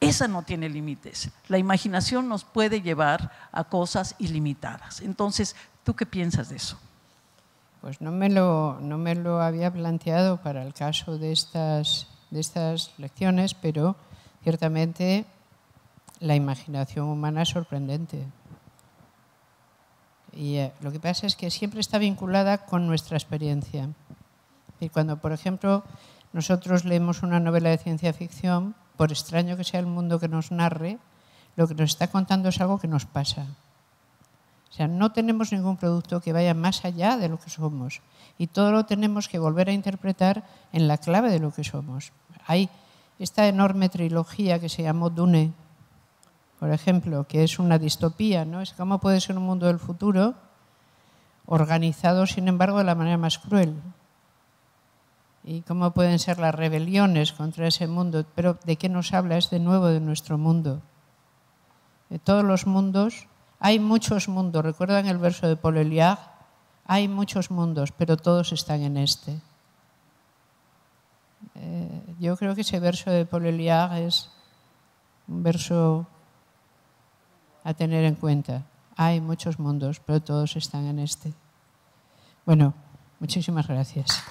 esa no tiene límites. La imaginación nos puede llevar a cosas ilimitadas. Entonces, ¿tú qué piensas de eso? Pues no me lo, no me lo había planteado para el caso de estas de estas lecciones, pero ciertamente la imaginación humana es sorprendente. Y eh, lo que pasa es que siempre está vinculada con nuestra experiencia. Y cuando, por ejemplo, nosotros leemos una novela de ciencia ficción, por extraño que sea el mundo que nos narre, lo que nos está contando es algo que nos pasa. O sea, no tenemos ningún producto que vaya más allá de lo que somos y todo lo tenemos que volver a interpretar en la clave de lo que somos. Hay esta enorme trilogía que se llamó Dune, por ejemplo, que es una distopía, ¿no? Es cómo puede ser un mundo del futuro organizado, sin embargo, de la manera más cruel. Y cómo pueden ser las rebeliones contra ese mundo. Pero ¿de qué nos habla? Es de nuevo de nuestro mundo. De todos los mundos. Hay muchos mundos. ¿Recuerdan el verso de Paul Eliard? Hay muchos mundos, pero todos están en este. Eh, yo creo que ese verso de Paul Eliard es un verso a tener en cuenta. Hay muchos mundos, pero todos están en este. Bueno, muchísimas gracias.